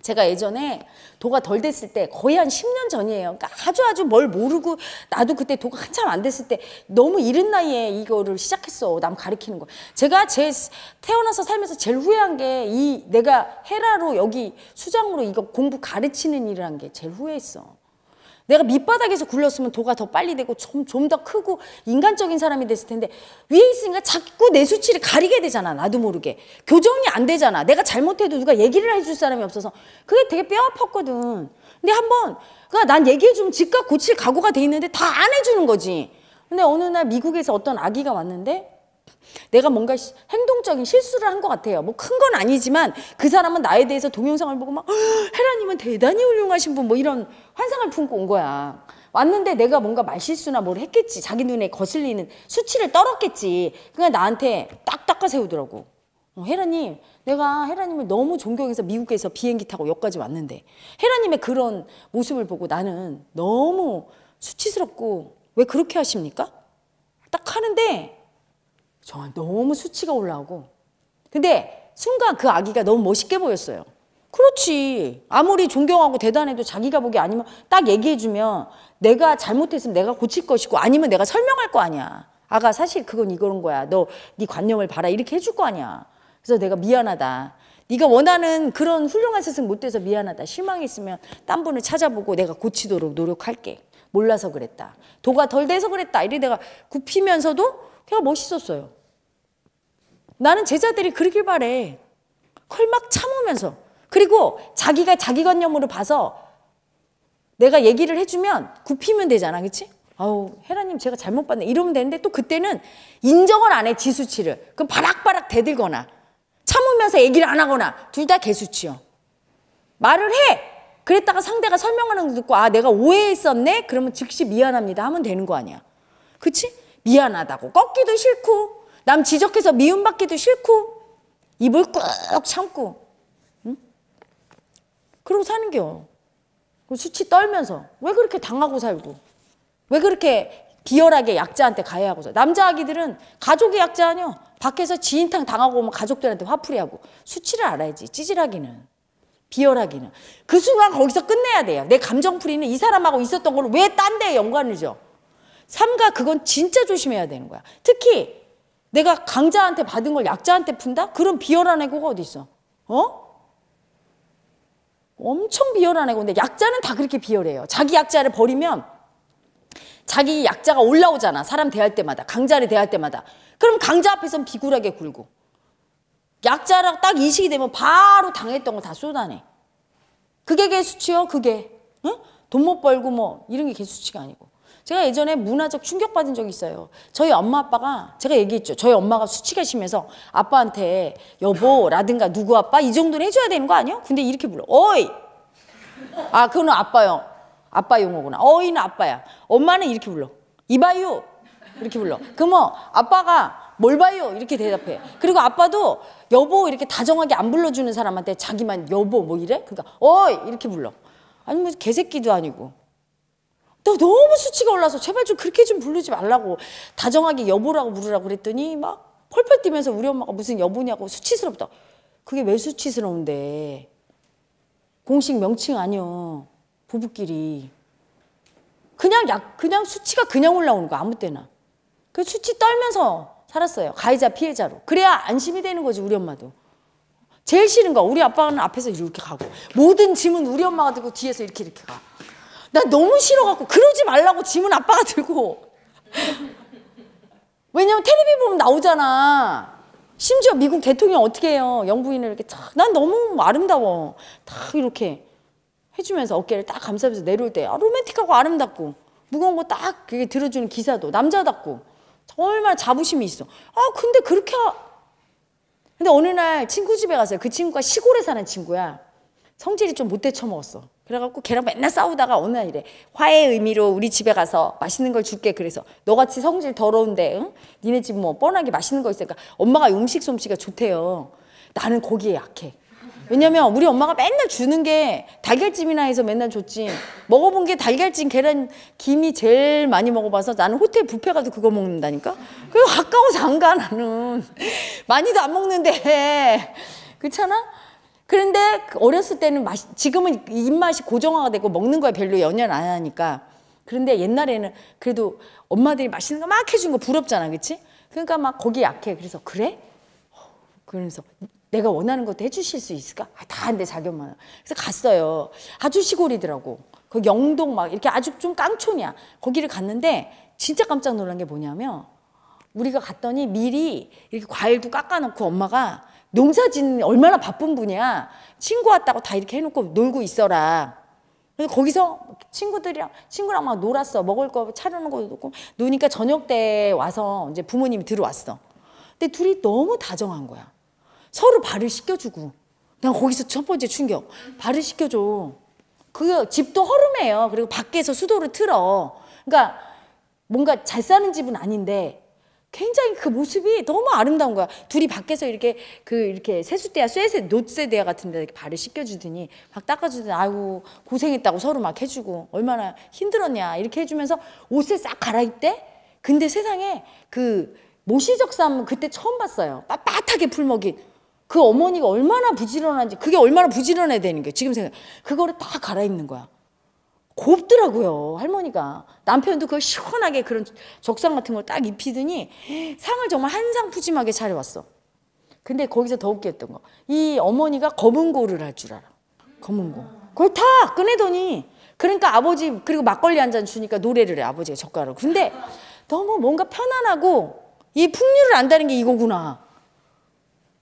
제가 예전에 도가 덜 됐을 때 거의 한 10년 전이에요. 그러니까 아주 아주 뭘 모르고 나도 그때 도가 한참 안 됐을 때 너무 이른 나이에 이거를 시작했어. 남 가리키는 거. 제가 제 태어나서 살면서 제일 후회한 게 이 내가 헤라로 여기 수장으로 이거 공부 가르치는 일을 한 게 제일 후회했어. 내가 밑바닥에서 굴렀으면 도가 더 빨리 되고 좀 좀 더 크고 인간적인 사람이 됐을 텐데 위에 있으니까 자꾸 내 수치를 가리게 되잖아 나도 모르게 교정이 안 되잖아 내가 잘못해도 누가 얘기를 해줄 사람이 없어서 그게 되게 뼈 아팠거든 근데 한번 그니까난 얘기해주면 즉각 고칠 각오가 돼 있는데 다 안 해주는 거지 근데 어느 날 미국에서 어떤 아기가 왔는데 내가 뭔가 행동적인 실수를 한 것 같아요. 뭐 큰 건 아니지만 그 사람은 나에 대해서 동영상을 보고 막 헤라님은 대단히 훌륭하신 분 뭐 이런 환상을 품고 온 거야. 왔는데 내가 뭔가 말실수나 뭘 했겠지. 자기 눈에 거슬리는 수치를 떨었겠지. 그러니까 나한테 딱 닦아세우더라고. 어, 헤라님, 내가 헤라님을 너무 존경해서 미국에서 비행기 타고 여기까지 왔는데 헤라님의 그런 모습을 보고 나는 너무 수치스럽고 왜 그렇게 하십니까? 딱 하는데 저 너무 수치가 올라오고 근데 순간 그 아기가 너무 멋있게 보였어요. 그렇지. 아무리 존경하고 대단해도 자기가 보기 아니면 딱 얘기해주면 내가 잘못했으면 내가 고칠 것이고 아니면 내가 설명할 거 아니야. 아가 사실 그건 이런 거야. 너 네 관념을 봐라 이렇게 해줄 거 아니야. 그래서 내가 미안하다. 네가 원하는 그런 훌륭한 스승 못 돼서 미안하다. 실망했으면 딴 분을 찾아보고 내가 고치도록 노력할게. 몰라서 그랬다. 도가 덜 돼서 그랬다. 이래 내가 굽히면서도 걔가 멋있었어요. 나는 제자들이 그러길 바래. 컬 막 참으면서 그리고 자기가 자기관념으로 봐서 내가 얘기를 해주면 굽히면 되잖아. 그치? 아우, 헤라님 제가 잘못 봤네. 이러면 되는데 또 그때는 인정을 안 해, 지수치를. 그럼 바락바락 대들거나 참으면서 얘기를 안 하거나 둘 다 개수치요. 말을 해! 그랬다가 상대가 설명하는 거 듣고 아, 내가 오해했었네? 그러면 즉시 미안합니다. 하면 되는 거 아니야. 그치? 미안하다고. 꺾기도 싫고, 남 지적해서 미움받기도 싫고, 입을 꾹 참고. 그러고 사는 겨. 그 수치 떨면서 왜 그렇게 당하고 살고 왜 그렇게 비열하게 약자한테 가해하고 살 남자 아기들은 가족이 약자 아니야 밖에서 지인탕 당하고 오면 가족들한테 화풀이하고 수치를 알아야지 찌질하기는 비열하기는 그 순간 거기서 끝내야 돼요 내 감정풀이는 이 사람하고 있었던 걸 왜 딴 데에 연관을 줘 삼가 그건 진짜 조심해야 되는 거야 특히 내가 강자한테 받은 걸 약자한테 푼다? 그런 비열한 애고가 어디 있어 어? 엄청 비열한 애고 근데 약자는 다 그렇게 비열해요. 자기 약자를 버리면 자기 약자가 올라오잖아. 사람 대할 때마다. 강자를 대할 때마다. 그럼 강자 앞에선 비굴하게 굴고 약자랑 딱 인식이 되면 바로 당했던 거 다 쏟아내. 그게 개수치요? 그게. 응? 돈 못 벌고 뭐 이런 게 개수치가 아니고. 제가 예전에 문화적 충격받은 적이 있어요. 저희 엄마 아빠가 제가 얘기했죠. 저희 엄마가 수치가 심해서 아빠한테 여보라든가 누구 아빠 이 정도는 해줘야 되는 거아니에요 근데 이렇게 불러. 어이! 아 그거는 아빠요. 아빠 용어구나. 어이는 아빠야. 엄마는 이렇게 불러. 이봐요! 이렇게 불러. 그러면 뭐 아빠가 뭘 봐요? 이렇게 대답해. 그리고 아빠도 여보 이렇게 다정하게 안 불러주는 사람한테 자기만 여보 뭐 이래? 그러니까 어이! 이렇게 불러. 아니 뭐 개새끼도 아니고 나 너무 수치가 올라서 제발 좀 그렇게 좀 부르지 말라고 다정하게 여보라고 부르라고 그랬더니 막 펄펄 뛰면서 우리 엄마가 무슨 여보냐고 수치스럽다. 그게 왜 수치스러운데? 공식 명칭 아니여 부부끼리. 그냥 약, 그냥 수치가 그냥 올라오는 거 아무 때나. 그 수치 떨면서 살았어요. 가해자 피해자로. 그래야 안심이 되는 거지 우리 엄마도. 제일 싫은 거 우리 아빠는 앞에서 이렇게 가고 모든 짐은 우리 엄마가 들고 뒤에서 이렇게 이렇게 가. 나 너무 싫어갖고 그러지 말라고 짐은 아빠가 들고 왜냐면 텔레비 보면 나오잖아 심지어 미국 대통령 어떻게 해요 영부인을 이렇게 탁난 너무 아름다워 탁 이렇게 해주면서 어깨를 딱 감싸면서 내려올 때 아, 로맨틱하고 아름답고 무거운 거 딱 그게 들어주는 기사도 남자답고 정말 자부심이 있어 아 근데 그렇게 하... 근데 어느 날 친구 집에 갔어요 그 친구가 시골에 사는 친구야 성질이 좀 못돼 쳐먹었어 그래갖고 걔랑 맨날 싸우다가 어느 날 이래 화해의 의미로 우리 집에 가서 맛있는 걸 줄게 그래서 너같이 성질 더러운데 응? 니네 집 뭐 뻔하게 맛있는 거 있으니까 엄마가 음식 솜씨가 좋대요 나는 거기에 약해 왜냐면 우리 엄마가 맨날 주는 게 달걀찜이나 해서 맨날 줬지 먹어본 게 달걀찜 계란 김이 제일 많이 먹어봐서 나는 호텔 뷔페 가도 그거 먹는다니까 그거 아까워서 안 가 나는 많이도 안 먹는데 그렇잖아 그런데 그 어렸을 때는 맛이 지금은 입맛이 고정화가 되고 먹는 거에 별로 연연 안 하니까 그런데 옛날에는 그래도 엄마들이 맛있는 거 막 해준 거 부럽잖아 그치 그러니까 막 거기 약해 그래서 그래 어, 그러면서 내가 원하는 것도 해주실 수 있을까 아, 다안돼 자기만 그래서 갔어요 아주 시골이더라고 그 영동 막 이렇게 아주 좀 깡촌이야 거기를 갔는데 진짜 깜짝 놀란 게 뭐냐면 우리가 갔더니 미리 이렇게 과일도 깎아놓고 엄마가 농사 짓는 얼마나 바쁜 분이야. 친구 왔다고 다 이렇게 해놓고 놀고 있어라. 그래서 거기서 친구들이랑 친구랑 막 놀았어. 먹을 거 차려놓은 거 놓고 노니까 저녁 때 와서 이제 부모님이 들어왔어. 근데 둘이 너무 다정한 거야. 서로 발을 씻겨주고. 난 거기서 첫 번째 충격. 발을 씻겨줘. 그 집도 허름해요. 그리고 밖에서 수도를 틀어. 그러니까 뭔가 잘 사는 집은 아닌데 굉장히 그 모습이 너무 아름다운 거야. 둘이 밖에서 이렇게 그 이렇게 세수대야, 쇠세, 노쇠대야 같은 데 이렇게 발을 씻겨주더니 막 닦아주더니 아이고 고생했다고 서로 막 해주고 얼마나 힘들었냐 이렇게 해주면서 옷을 싹 갈아입대. 근데 세상에 그 모시적삼 그때 처음 봤어요. 빳빳하게 풀먹인 그 어머니가 얼마나 부지런한지 그게 얼마나 부지런해야 되는 거예 지금 생각. 그거를 다 갈아입는 거야. 곱더라고요 할머니가 남편도 그 시원하게 그런 적상 같은 걸 딱 입히더니 상을 정말 한 상 푸짐하게 차려왔어 근데 거기서 더 웃겼던 거이 어머니가 검은 고를 할 줄 알아 검은 고 그걸 다 꺼내더니 그러니까 아버지 그리고 막걸리 한 잔 주니까 노래를 해 아버지가 젓가락 근데 너무 뭔가 편안하고 이 풍류를 안다는 게 이거구나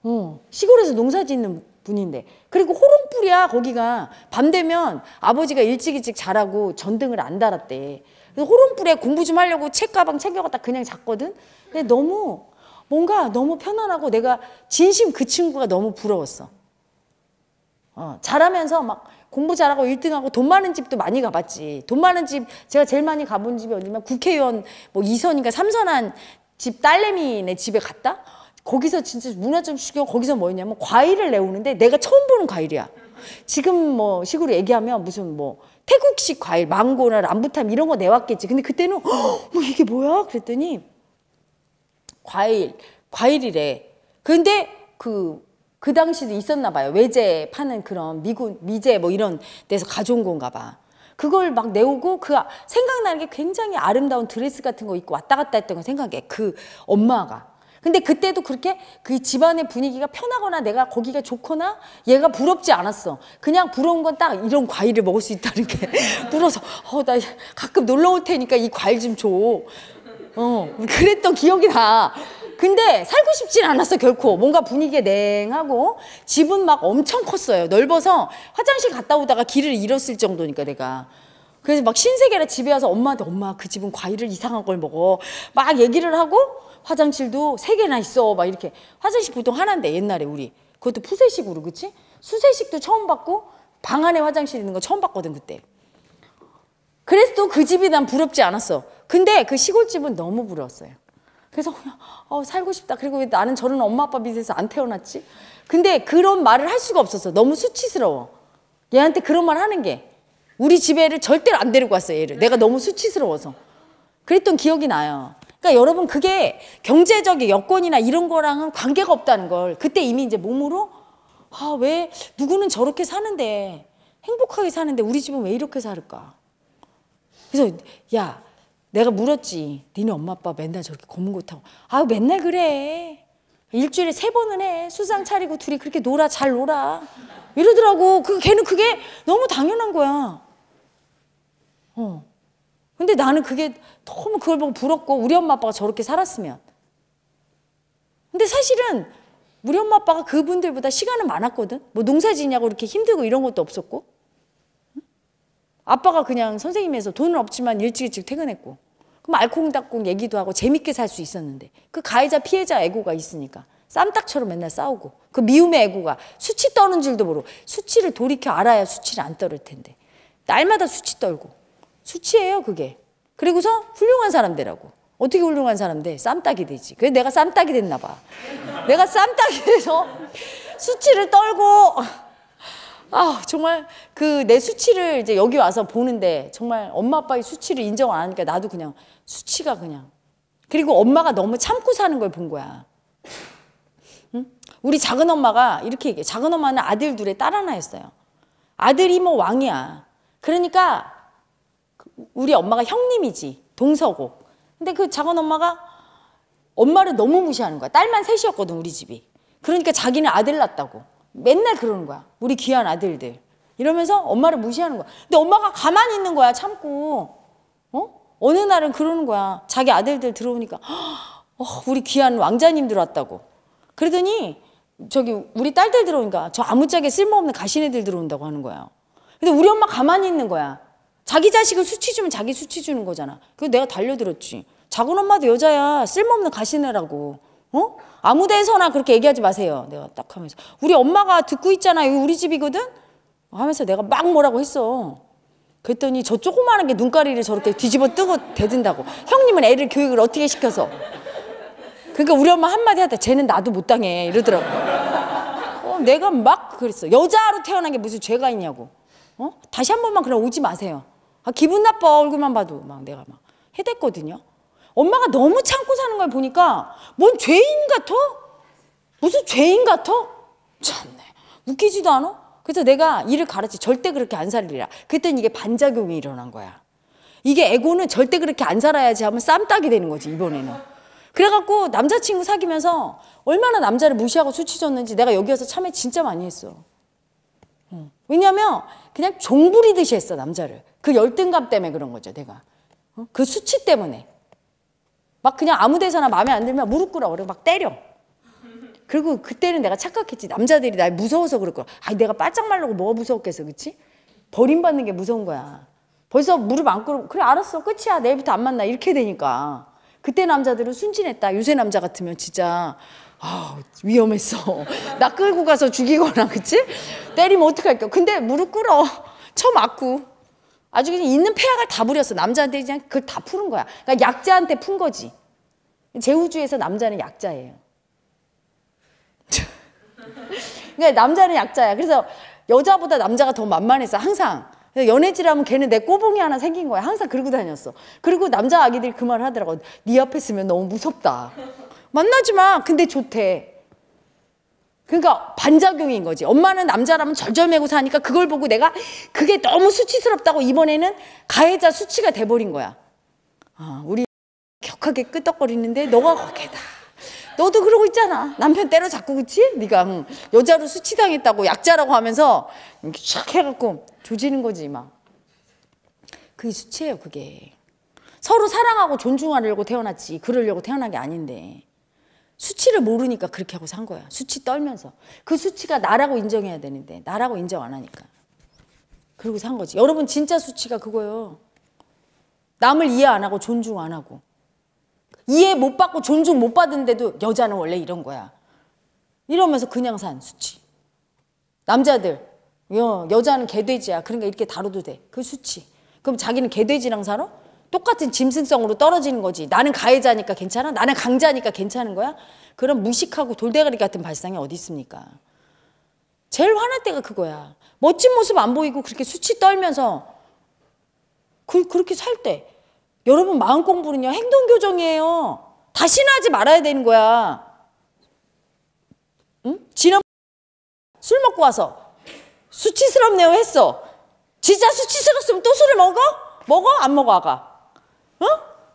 어, 시골에서 농사 짓는 분인데 그리고 호롱불이야 거기가 밤 되면 아버지가 일찍 일찍 자라고 전등을 안 달았대 그래서 호롱불에 공부 좀 하려고 책 가방 챙겨갔다 그냥 잤거든 근데 너무 뭔가 너무 편안하고 내가 진심 그 친구가 너무 부러웠어 어, 자라면서막 공부 잘하고 일등하고돈 많은 집도 많이 가봤지 돈 많은 집 제가 제일 많이 가본 집이 어디냐면 국회의원 뭐 2선인가 3선한 집 딸내미네 집에 갔다 거기서 진짜 문화점 식용 거기서 뭐였냐면 과일을 내오는데 내가 처음 보는 과일이야. 지금 뭐 식으로 얘기하면 무슨 뭐 태국식 과일 망고나 람부탐 이런 거 내왔겠지. 근데 그때는 어, 뭐 이게 뭐야? 그랬더니 과일 과일이래. 근데 그그 그 당시도 있었나 봐요. 외제 파는 그런 미군 미제 뭐 이런 데서 가져온 건가 봐. 그걸 막 내오고 그 생각나는 게 굉장히 아름다운 드레스 같은 거 입고 왔다 갔다 했던 거 생각해. 그 엄마가 근데 그때도 그렇게 그 집안의 분위기가 편하거나 내가 거기가 좋거나 얘가 부럽지 않았어. 그냥 부러운 건 딱 이런 과일을 먹을 수 있다는 게 <laughs> 부러서 어, 나 가끔 놀러 올 테니까 이 과일 좀 줘. 어, 그랬던 기억이 나. 근데 살고 싶진 않았어 결코 뭔가 분위기에 냉하고 집은 막 엄청 컸어요 넓어서 화장실 갔다 오다가 길을 잃었을 정도니까 내가 그래서 막 신세계라 집에 와서 엄마한테 엄마 그 집은 과일을 이상한 걸 먹어 막 얘기를 하고 화장실도 세 개나 있어 막 이렇게 화장실 보통 하나인데 옛날에 우리 그것도 푸세식으로 그치? 수세식도 처음 받고 방 안에 화장실 있는 거 처음 봤거든 그때 그래서 또 그 집이 난 부럽지 않았어 근데 그 시골집은 너무 부러웠어요 그래서 그냥 어, 살고 싶다 그리고 왜 나는 저런 엄마 아빠 밑에서 안 태어났지 근데 그런 말을 할 수가 없었어 너무 수치스러워 얘한테 그런 말 하는 게 우리 집애를 절대로 안 데리고 왔어 얘를 내가 너무 수치스러워서 그랬던 기억이 나요 그러니까 여러분 그게 경제적인 여건이나 이런 거랑은 관계가 없다는 걸 그때 이미 이제 몸으로 아왜 누구는 저렇게 사는데 행복하게 사는데 우리 집은 왜 이렇게 살까? 그래서 야 내가 물었지. 니네 엄마 아빠 맨날 저렇게 고문 고 타고 아 맨날 그래. 일주일에 세 번은 해. 수상 차리고 둘이 그렇게 놀아 잘 놀아. 이러더라고. 그 걔는 그게 너무 당연한 거야. 어. 근데 나는 그게 너무 그걸 보고 부럽고 우리 엄마 아빠가 저렇게 살았으면. 근데 사실은 우리 엄마 아빠가 그분들보다 시간은 많았거든. 뭐 농사 지냐고 이렇게 힘들고 이런 것도 없었고. 아빠가 그냥 선생님에서 돈은 없지만 일찍 일찍 퇴근했고. 그럼 알콩달콩 얘기도 하고 재밌게 살 수 있었는데. 그 가해자 피해자 애고가 있으니까. 쌈딱처럼 맨날 싸우고. 그 미움의 애고가 수치 떠는 줄도 모르고. 수치를 돌이켜 알아야 수치를 안 떨을 텐데. 날마다 수치 떨고. 수치예요, 그게. 그리고서 훌륭한 사람 되라고. 어떻게 훌륭한 사람 돼? 쌈딱이 되지. 그래 내가 쌈딱이 됐나 봐. 내가 쌈딱이 돼서 수치를 떨고 아 정말 그 내 수치를 이제 여기 와서 보는데 정말 엄마 아빠의 수치를 인정 안 하니까 나도 그냥 수치가 그냥 그리고 엄마가 너무 참고 사는 걸 본 거야. 응? 우리 작은 엄마가 이렇게 얘기해. 작은 엄마는 아들 둘에 딸 하나였어요. 아들이 뭐 왕이야. 그러니까 우리 엄마가 형님이지 동서고 근데 그 작은 엄마가 엄마를 너무 무시하는 거야 딸만 셋이었거든 우리 집이 그러니까 자기는 아들 낳았다고 맨날 그러는 거야 우리 귀한 아들들 이러면서 엄마를 무시하는 거야 근데 엄마가 가만히 있는 거야 참고 어? 어느 날은 그러는 거야 자기 아들들 들어오니까 어, 우리 귀한 왕자님 들어왔다고 그러더니 저기 우리 딸들 들어오니까 저 아무짝에 쓸모없는 가시네들 들어온다고 하는 거야 근데 우리 엄마 가만히 있는 거야 자기 자식을 수치 주면 자기 수치 주는 거잖아. 그래 내가 달려들었지. 작은 엄마도 여자야. 쓸모없는 가시네라고. 어? 아무 데서나 그렇게 얘기하지 마세요. 내가 딱 하면서. 우리 엄마가 듣고 있잖아. 여기 우리 집이거든? 하면서 내가 막 뭐라고 했어. 그랬더니 저 조그마한 게 눈가리를 저렇게 뒤집어 뜨고 대든다고. 형님은 애를 교육을 어떻게 시켜서. 그러니까 우리 엄마 한마디 하다 쟤는 나도 못 당해. 이러더라고. 어, 내가 막 그랬어. 여자로 태어난 게 무슨 죄가 있냐고. 어? 다시 한 번만 그냥 오지 마세요. 아, 기분 나빠 얼굴만 봐도 막 내가 막 해댔거든요. 엄마가 너무 참고 사는 걸 보니까 뭔 죄인 같아? 무슨 죄인 같아? 참네. 웃기지도 않아? 그래서 내가 일을 가르치 절대 그렇게 안 살리라. 그랬더니 이게 반작용이 일어난 거야. 이게 에고는 절대 그렇게 안 살아야지 하면 쌈딱이 되는 거지 이번에는. 그래갖고 남자친구 사귀면서 얼마나 남자를 무시하고 수치졌는지 내가 여기 와서 참회 진짜 많이 했어. 왜냐면 그냥 종부리듯이 했어 남자를. 그 열등감 때문에 그런 거죠, 내가. 어? 그 수치 때문에. 막 그냥 아무 데서나 마음에 안 들면 무릎 꿇어. 그리고 막 때려. 그리고 그때는 내가 착각했지. 남자들이 날 무서워서 그럴 거야. 아, 내가 바짝 말라고 뭐가 무서웠겠어, 그치? 버림받는 게 무서운 거야. 벌써 무릎 안 꿇어. 그래, 알았어. 끝이야. 내일부터 안 만나. 이렇게 되니까. 그때 남자들은 순진했다. 요새 남자 같으면 진짜, 아 위험했어. <laughs> 나 끌고 가서 죽이거나, 그치? 때리면 어떡할까. 근데 무릎 꿇어. 쳐 맞고. 아주 그냥 있는 폐악을 다 부렸어. 남자한테 그냥 그걸 다 푸는 거야. 그러니까 약자한테 푼 거지. 제 우주에서 남자는 약자예요. <laughs> 그러니까 남자는 약자야. 그래서 여자보다 남자가 더 만만했어. 항상. 연애질하면 걔는 내 꼬봉이 하나 생긴 거야. 항상 그러고 다녔어. 그리고 남자 아기들이 그 말을 하더라고. 네 앞에 있으면 너무 무섭다. 만나지 마. 근데 좋대. 그러니까 반작용인 거지. 엄마는 남자라면 절절매고 사니까 그걸 보고 내가 그게 너무 수치스럽다고 이번에는 가해자 수치가 돼버린 거야. 아, 우리 격하게 끄덕거리는데 너가 거기다. 너도 그러고 있잖아. 남편 때려잡고 그치? 네가 응. 여자로 수치당했다고 약자라고 하면서 이렇게 촥 해갖고 조지는 거지 막. 그게 수치예요 그게. 서로 사랑하고 존중하려고 태어났지. 그러려고 태어난 게 아닌데. 수치를 모르니까 그렇게 하고 산 거야. 수치 떨면서. 그 수치가 나라고 인정해야 되는데 나라고 인정 안 하니까. 그리고 산 거지. 여러분 진짜 수치가 그거예요. 남을 이해 안 하고 존중 안 하고. 이해 못 받고 존중 못 받은데도 여자는 원래 이런 거야. 이러면서 그냥 산 수치. 남자들 여, 어, 여자는 개돼지야. 그러니까 이렇게 다뤄도 돼. 그 수치. 그럼 자기는 개돼지랑 살아? 똑같은 짐승성으로 떨어지는 거지. 나는 가해자니까 괜찮아? 나는 강자니까 괜찮은 거야? 그런 무식하고 돌대가리 같은 발상이 어디 있습니까? 제일 화날 때가 그거야. 멋진 모습 안 보이고 그렇게 수치 떨면서 그, 그렇게 살 때. 여러분 마음 공부는요 행동 교정이에요. 다시는 하지 말아야 되는 거야. 응? 지난 술 먹고 와서 수치스럽네요 했어. 진짜 수치스럽으면 또 술을 먹어? 먹어? 안 먹어 아가? 어?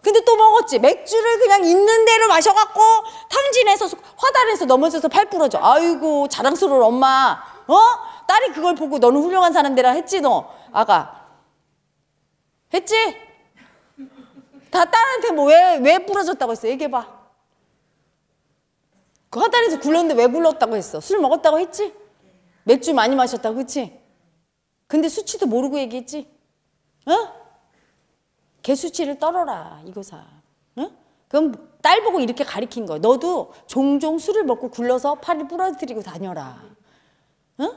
근데 또 먹었지. 맥주를 그냥 있는 대로 마셔갖고 탕진해서 화달해서 넘어져서 팔 부러져. 아이고 자랑스러운 엄마. 어? 딸이 그걸 보고 너는 훌륭한 사람들라 했지 너 아가. 했지? 다 딸한테 뭐 왜왜 왜 부러졌다고 했어? 얘기해봐. 그 화단에서 굴렀는데 왜 굴렀다고 했어? 술 먹었다고 했지? 맥주 많이 마셨다고 그치? 근데 수치도 모르고 얘기했지? 어? 개수치를 떨어라 이거사. 응? 그럼 딸 보고 이렇게 가리킨 거야. 너도 종종 술을 먹고 굴러서 팔을 부러뜨리고 다녀라. 응?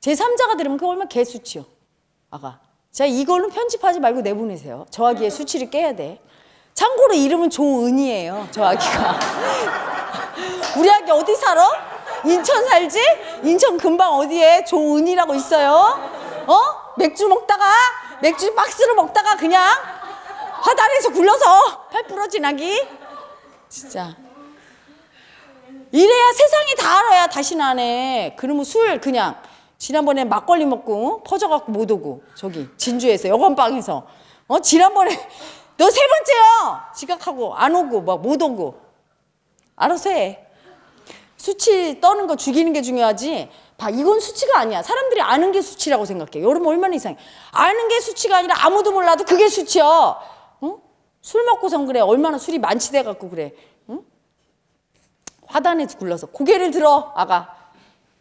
제3자가 들으면 그거 얼마나 개수치요. 아가. 자 이거는 편집하지 말고 내보내세요. 저아기의 수치를 깨야 돼. 참고로 이름은 종은이에요 저아기가. <laughs> 우리 아기 어디 살아? 인천 살지? 인천 금방 어디에 종은이라고 있어요? 어? 맥주 먹다가 맥주 박스를 먹다가 그냥 화단에서 굴러서 팔 부러지나기. 진짜. 이래야 세상이 다 알아야 다시는 안 해. 그러면 술 그냥 지난번에 막걸리 먹고 퍼져갖고 못 오고 저기 진주에서 여관방에서 어 지난번에 너 세 번째야 지각하고 안 오고 막못 오고 알아서 해. 수치 떠는 거 죽이는 게 중요하지 봐, 이건 수치가 아니야. 사람들이 아는 게 수치라고 생각해. 여러분 얼마나 이상해. 아는 게 수치가 아니라 아무도 몰라도 그게 수치야. 응? 술 먹고선 그래. 얼마나 술이 만취돼 갖고 그래. 응? 화단에 굴러서 고개를 들어, 아가.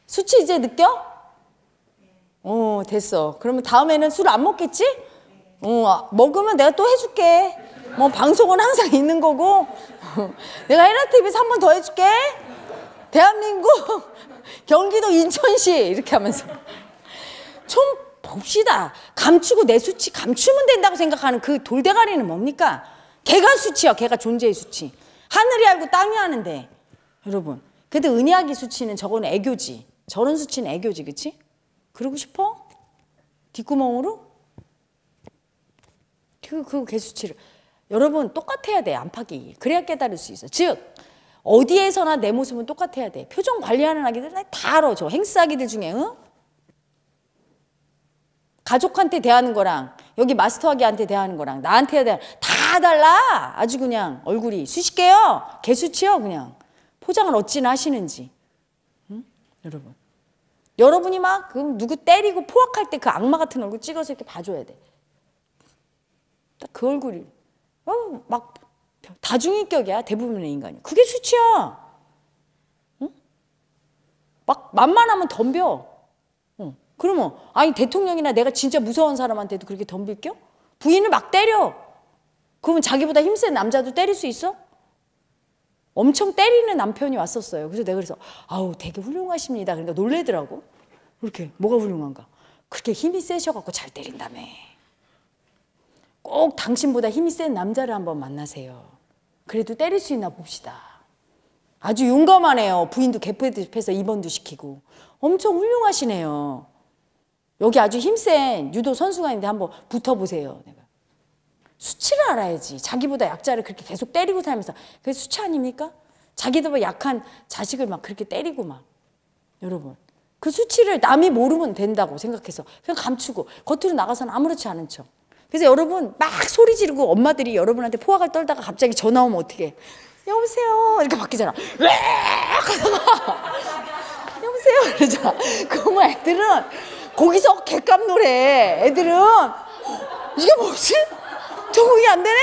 수치 이제 느껴? 어, 됐어. 그러면 다음에는 술 안 먹겠지? 어, 아, 먹으면 내가 또 해줄게. 뭐 방송은 항상 있는 거고 <laughs> 내가 헤라 t v 에서 한 번 더 해줄게. 대한민국 경기도 인천시 이렇게 하면서 좀 봅시다. 감추고 내 수치 감추면 된다고 생각하는 그 돌대가리는 뭡니까? 개가 수치야. 개가 존재의 수치. 하늘이 알고 땅이 아는데 여러분. 근데 은약이 수치는 저건 애교지. 저런 수치는 애교지, 그치? 그러고 싶어? 뒷구멍으로? 그, 그 개수치를. 여러분, 똑같아야 돼, 안팎이. 그래야 깨달을 수 있어. 즉, 어디에서나 내 모습은 똑같아야 돼. 표정 관리하는 아기들 다 알아. 저 행스 아기들 중에. 응? 가족한테 대하는 거랑 여기 마스터 아기한테 대하는 거랑 나한테 대하는 다 달라. 아주 그냥 얼굴이 수십 개요. 개수치요 그냥. 포장을 어찌나 하시는지. 응? 여러분. 여러분이 막그 누구 때리고 포악할 때 그 악마 같은 얼굴 찍어서 이렇게 봐줘야 돼. 딱 그 얼굴이. 어, 막 다중인격이야 대부분의 인간이. 그게 수치야. 응? 막 만만하면 덤벼. 응. 어. 그러면 아니 대통령이나 내가 진짜 무서운 사람한테도 그렇게 덤빌껴 부인을 막 때려. 그러면 자기보다 힘센 남자도 때릴 수 있어? 엄청 때리는 남편이 왔었어요. 그래서 내가 그래서 아우 되게 훌륭하십니다. 그러니까 놀래더라고. 그렇게 뭐가 훌륭한가? 그렇게 힘이 세셔갖고 잘 때린다며. 꼭 당신보다 힘이 센 남자를 한번 만나세요. 그래도 때릴 수 있나 봅시다. 아주 용감하네요. 부인도 개패해서 입원도 시키고. 엄청 훌륭하시네요. 여기 아주 힘센 유도 선수가 있는데 한번 붙어보세요. 내가. 수치를 알아야지. 자기보다 약자를 그렇게 계속 때리고 살면서. 그게 수치 아닙니까? 자기도 약한 자식을 막 그렇게 때리고 막. 여러분. 그 수치를 남이 모르면 된다고 생각해서 그냥 감추고 겉으로 나가서는 아무렇지 않은 척. 그래서 여러분 막 소리 지르고 엄마들이 여러분한테 포악을 떨다가 갑자기 전화 오면 어떻게 여보세요 이렇게 바뀌잖아 왜 <laughs> 여보세요 그러잖아 그러면 뭐 애들은 거기서 객감 노래 애들은 이게 뭐지 적응이 안 되네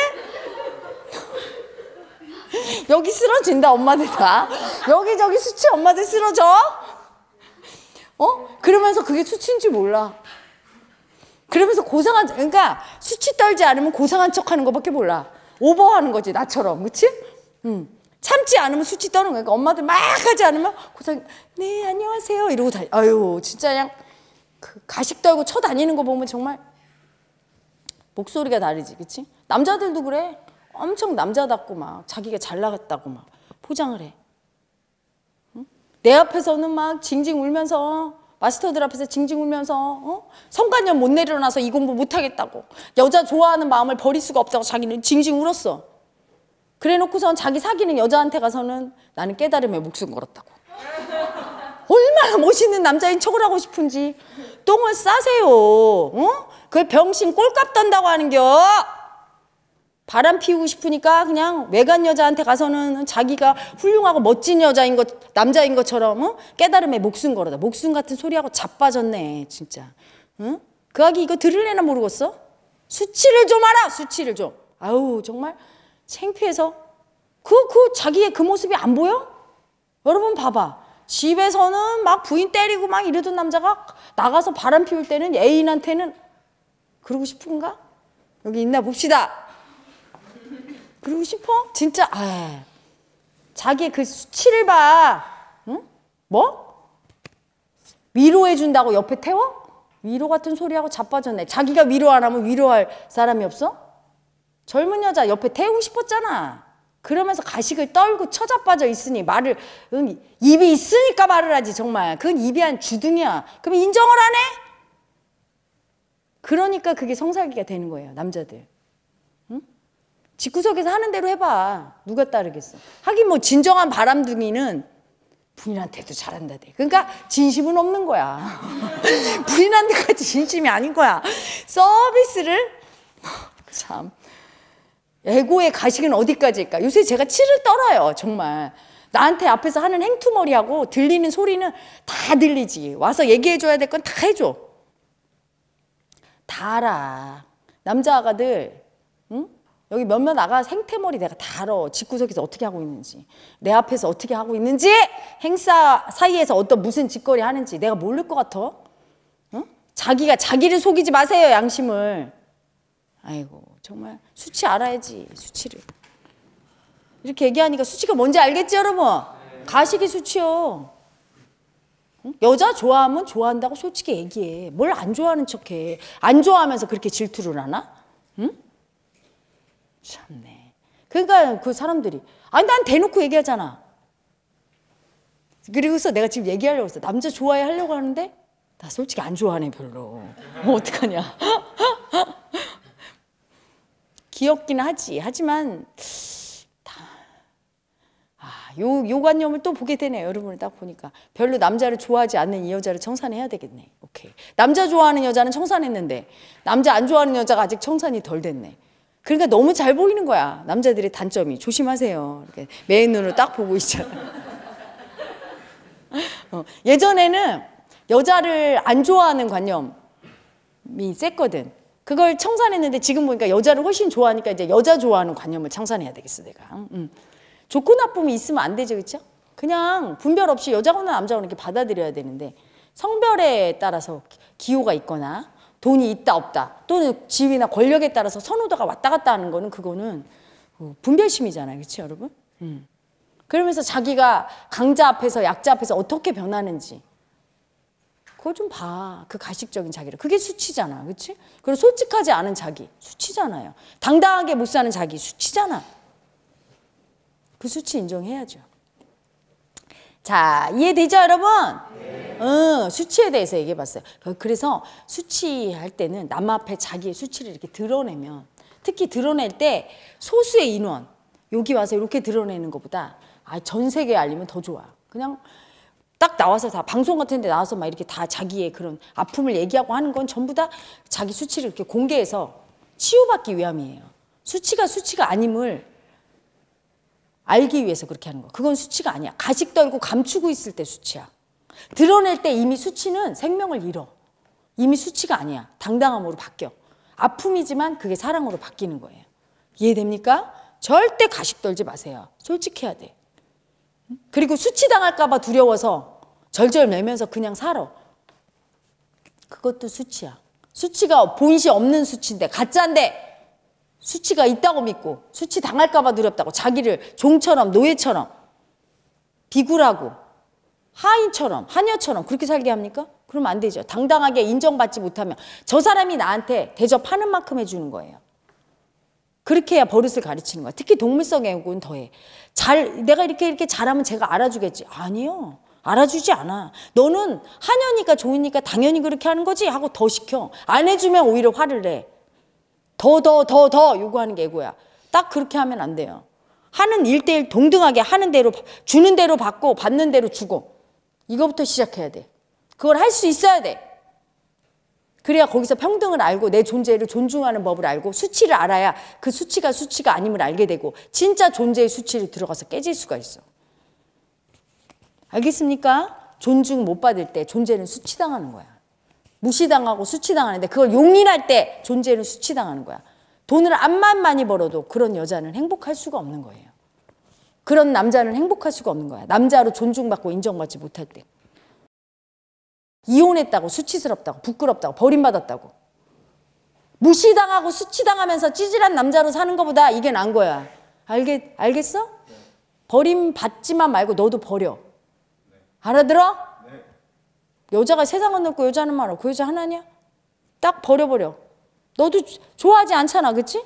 여기 쓰러진다 엄마들 다 여기저기 수치 엄마들 쓰러져 어 그러면서 그게 수치인 지 몰라 그러면서 고상한 그러니까 수치 떨지 않으면 고상한 척하는 것밖에 몰라. 오버하는 거지 나처럼 그렇 음. 참지 않으면 수치 떠는 거니까 그러니까 엄마들 막 하지 않으면 고상 네 안녕하세요 이러고 다 아유 진짜 그냥 그 가식 떨고 쳐 다니는 거 보면 정말 목소리가 다르지 그렇 남자들도 그래. 엄청 남자답고 막 자기가 잘 나갔다고 막 포장을 해. 응? 앞에서는 막 징징 울면서 마스터들 앞에서 징징 울면서 어? 성관년 못 내려놔서 이 공부 못하겠다고 여자 좋아하는 마음을 버릴 수가 없다고 자기는 징징 울었어. 그래 놓고선 자기 사귀는 여자한테 가서는 나는 깨달음에 목숨 걸었다고. 얼마나 멋있는 남자인 척을 하고 싶은지 똥을 싸세요. 어? 그 병신 꼴값 던다고 하는겨. 바람 피우고 싶으니까 그냥 외간 여자한테 가서는 자기가 훌륭하고 멋진 여자인 것, 남자인 것처럼 어? 깨달음에 목숨 걸어다. 목숨 같은 소리하고 자빠졌네, 진짜. 응? 그 아기 이거 들을래나 모르겠어? 수치를 좀 알아! 수치를 좀. 아우, 정말 창피해서. 그, 그 자기의 그 모습이 안 보여? 여러분 봐봐. 집에서는 막 부인 때리고 막 이러던 남자가 나가서 바람 피울 때는 애인한테는 그러고 싶은가? 여기 있나 봅시다. 그러고 싶어? 진짜 아 자기의 그 수치를 봐. 응? 뭐? 위로해 준다고 옆에 태워? 위로 같은 소리하고 자빠졌네. 자기가 위로 안 하면 위로할 사람이 없어? 젊은 여자 옆에 태우고 싶었잖아. 그러면서 가식을 떨고 처자빠져 있으니 말을 응, 입이 있으니까 말을 하지 정말. 그건 입이 한 주둥이야. 그럼 인정을 안 해? 그러니까 그게 성살기가 되는 거예요 남자들. 집구석에서 하는 대로 해봐. 누가 따르겠어. 하긴 뭐 진정한 바람둥이는 부인한테도 잘한다대. 그러니까 진심은 없는 거야. <laughs> 부인한테까지 진심이 아닌 거야. 서비스를 <laughs> 참 에고의 가식은 어디까지일까? 요새 제가 치를 떨어요. 정말. 나한테 앞에서 하는 행투머리하고 들리는 소리는 다 들리지. 와서 얘기해줘야 될 건 다 해줘. 다 알아. 남자 아가들, 응? 여기 몇몇 아가 생태머리 내가 다 알아. 집구석에서 어떻게 하고 있는지. 내 앞에서 어떻게 하고 있는지. 행사 사이에서 어떤 무슨 짓거리 하는지. 내가 모를 것 같아. 응? 자기가 자기를 속이지 마세요. 양심을. 아이고 정말 수치 알아야지. 수치를. 이렇게 얘기하니까 수치가 뭔지 알겠지 여러분? 가식이 수치요. 응? 여자 좋아하면 좋아한다고 솔직히 얘기해. 뭘 안 좋아하는 척해. 안 좋아하면서 그렇게 질투를 하나? 응? 참네. 그러니까 그 사람들이 아니 난 대놓고 얘기하잖아. 그리고서 내가 지금 얘기하려고 했어. 남자 좋아해 하려고 하는데 나 솔직히 안 좋아하네 별로. 뭐 어떡하냐. <laughs> 귀엽긴 하지. 하지만 아, 요, 요 관념을 또 보게 되네요. 여러분을 딱 보니까. 별로 남자를 좋아하지 않는 이 여자를 청산해야 되겠네. 오케이. 남자 좋아하는 여자는 청산했는데 남자 안 좋아하는 여자가 아직 청산이 덜 됐네. 그러니까 너무 잘 보이는 거야. 남자들의 단점이. 조심하세요. 이렇게 맨 눈으로 딱 보고 있잖아. 어, 예전에는 여자를 안 좋아하는 관념이 셌거든. 그걸 청산했는데 지금 보니까 여자를 훨씬 좋아하니까 이제 여자 좋아하는 관념을 청산해야 되겠어, 내가. 음. 좋고 나쁨이 있으면 안 되죠, 그쵸? 그냥 분별 없이 여자거나 남자거나 이렇게 받아들여야 되는데 성별에 따라서 기호가 있거나 돈이 있다 없다 또는 지위나 권력에 따라서 선호도가 왔다 갔다 하는 거는 그거는 어, 분별심이잖아요. 그렇죠 여러분? 음. 그러면서 자기가 강자 앞에서 약자 앞에서 어떻게 변하는지 그거 좀 봐. 그 가식적인 자기를. 그게 수치잖아. 그치? 그리고 솔직하지 않은 자기. 수치잖아요. 당당하게 못 사는 자기. 수치잖아. 그 수치 인정해야죠. 자, 이해되죠, 여러분? 어, 수치에 대해서 얘기해 봤어요. 그, 그래서 수치할 때는 남 앞에 자기의 수치를 이렇게 드러내면 특히 드러낼 때 소수의 인원 여기 와서 이렇게 드러내는 것보다 아, 전 세계에 알리면 더 좋아. 그냥 딱 나와서 다 방송 같은 데 나와서 막 이렇게 다 자기의 그런 아픔을 얘기하고 하는 건 전부 다 자기 수치를 이렇게 공개해서 치유받기 위함이에요. 수치가 수치가 아님을 알기 위해서 그렇게 하는 거. 그건 수치가 아니야. 가식 떨고 감추고 있을 때 수치야. 드러낼 때 이미 수치는 생명을 잃어. 이미 수치가 아니야. 당당함으로 바뀌어. 아픔이지만 그게 사랑으로 바뀌는 거예요. 이해됩니까? 절대 가식 떨지 마세요. 솔직해야 돼. 그리고 수치당할까봐 두려워서 절절매면서 그냥 살아. 그것도 수치야. 수치가 본시 없는 수치인데 가짜인데 수치가 있다고 믿고 수치 당할까봐 두렵다고 자기를 종처럼 노예처럼 비굴하고 하인처럼 하녀처럼 그렇게 살게 합니까? 그럼 안 되죠. 당당하게 인정받지 못하면 저 사람이 나한테 대접하는 만큼 해주는 거예요. 그렇게 해야 버릇을 가르치는 거야. 특히 동물성 애국은 더해. 잘 내가 이렇게 이렇게 잘하면 제가 알아주겠지. 아니요. 알아주지 않아. 너는 하녀니까 좋으니까 당연히 그렇게 하는 거지 하고 더 시켜. 안 해주면 오히려 화를 내. 더 더 더 더 요구하는 게애야딱 그렇게 하면 안 돼요. 하는 일대일 동등하게 하는 대로 주는 대로 받고 받는 대로 주고 이거부터 시작해야 돼. 그걸 할 수 있어야 돼. 그래야 거기서 평등을 알고 내 존재를 존중하는 법을 알고 수치를 알아야 그 수치가 수치가 아님을 알게 되고 진짜 존재의 수치를 들어가서 깨질 수가 있어. 알겠습니까? 존중 못 받을 때 존재는 수치당하는 거야. 무시당하고 수치당하는데 그걸 용인할 때 존재는 수치당하는 거야. 돈을 암만 많이 벌어도 그런 여자는 행복할 수가 없는 거예요. 그런 남자는 행복할 수가 없는 거야. 남자로 존중받고 인정받지 못할 때. 이혼했다고 수치스럽다고 부끄럽다고 버림받았다고 무시당하고 수치당하면서 찌질한 남자로 사는 것보다 이게 난 거야. 알겠, 알겠어? 버림받지만 말고 너도 버려. 알아들어? 여자가 세상은 넓고 여자는 말아. 그 여자 하나냐? 딱 버려버려. 너도 좋아하지 않잖아. 그치?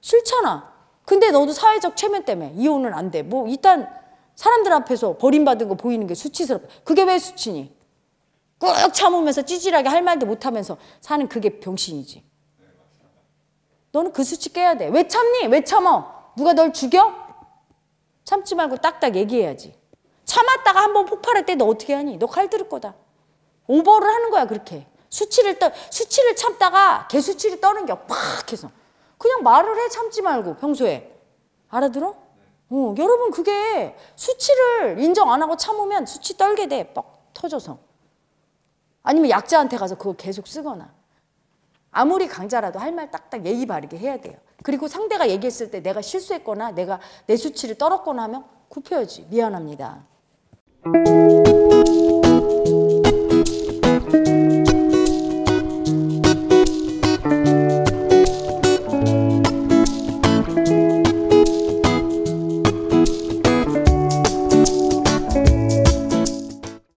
싫잖아. 근데 너도 사회적 체면 때문에 이혼은 안 돼. 뭐 일단 사람들 앞에서 버림받은 거 보이는 게 수치스럽다. 그게 왜 수치니? 꾹 참으면서 찌질하게 할 말도 못하면서 사는 그게 병신이지. 너는 그 수치 깨야 돼. 왜 참니? 왜 참어? 누가 널 죽여? 참지 말고 딱딱 얘기해야지. 참았다가 한번 폭발할 때 너 어떻게 하니? 너 칼 들을 거다. 오버를 하는 거야 그렇게. 수치를 떠 수치를 참다가 개수치를 떠는 게팍 해서. 그냥 말을 해 참지 말고 평소에. 알아들어? 어, 여러분 그게 수치를 인정 안 하고 참으면 수치 떨게 돼. 뻑 터져서. 아니면 약자한테 가서 그걸 계속 쓰거나. 아무리 강자라도 할 말 딱딱 예의 바르게 해야 돼요. 그리고 상대가 얘기했을 때 내가 실수했거나 내가 내 수치를 떨었거나 하면 굽혀야지. 미안합니다.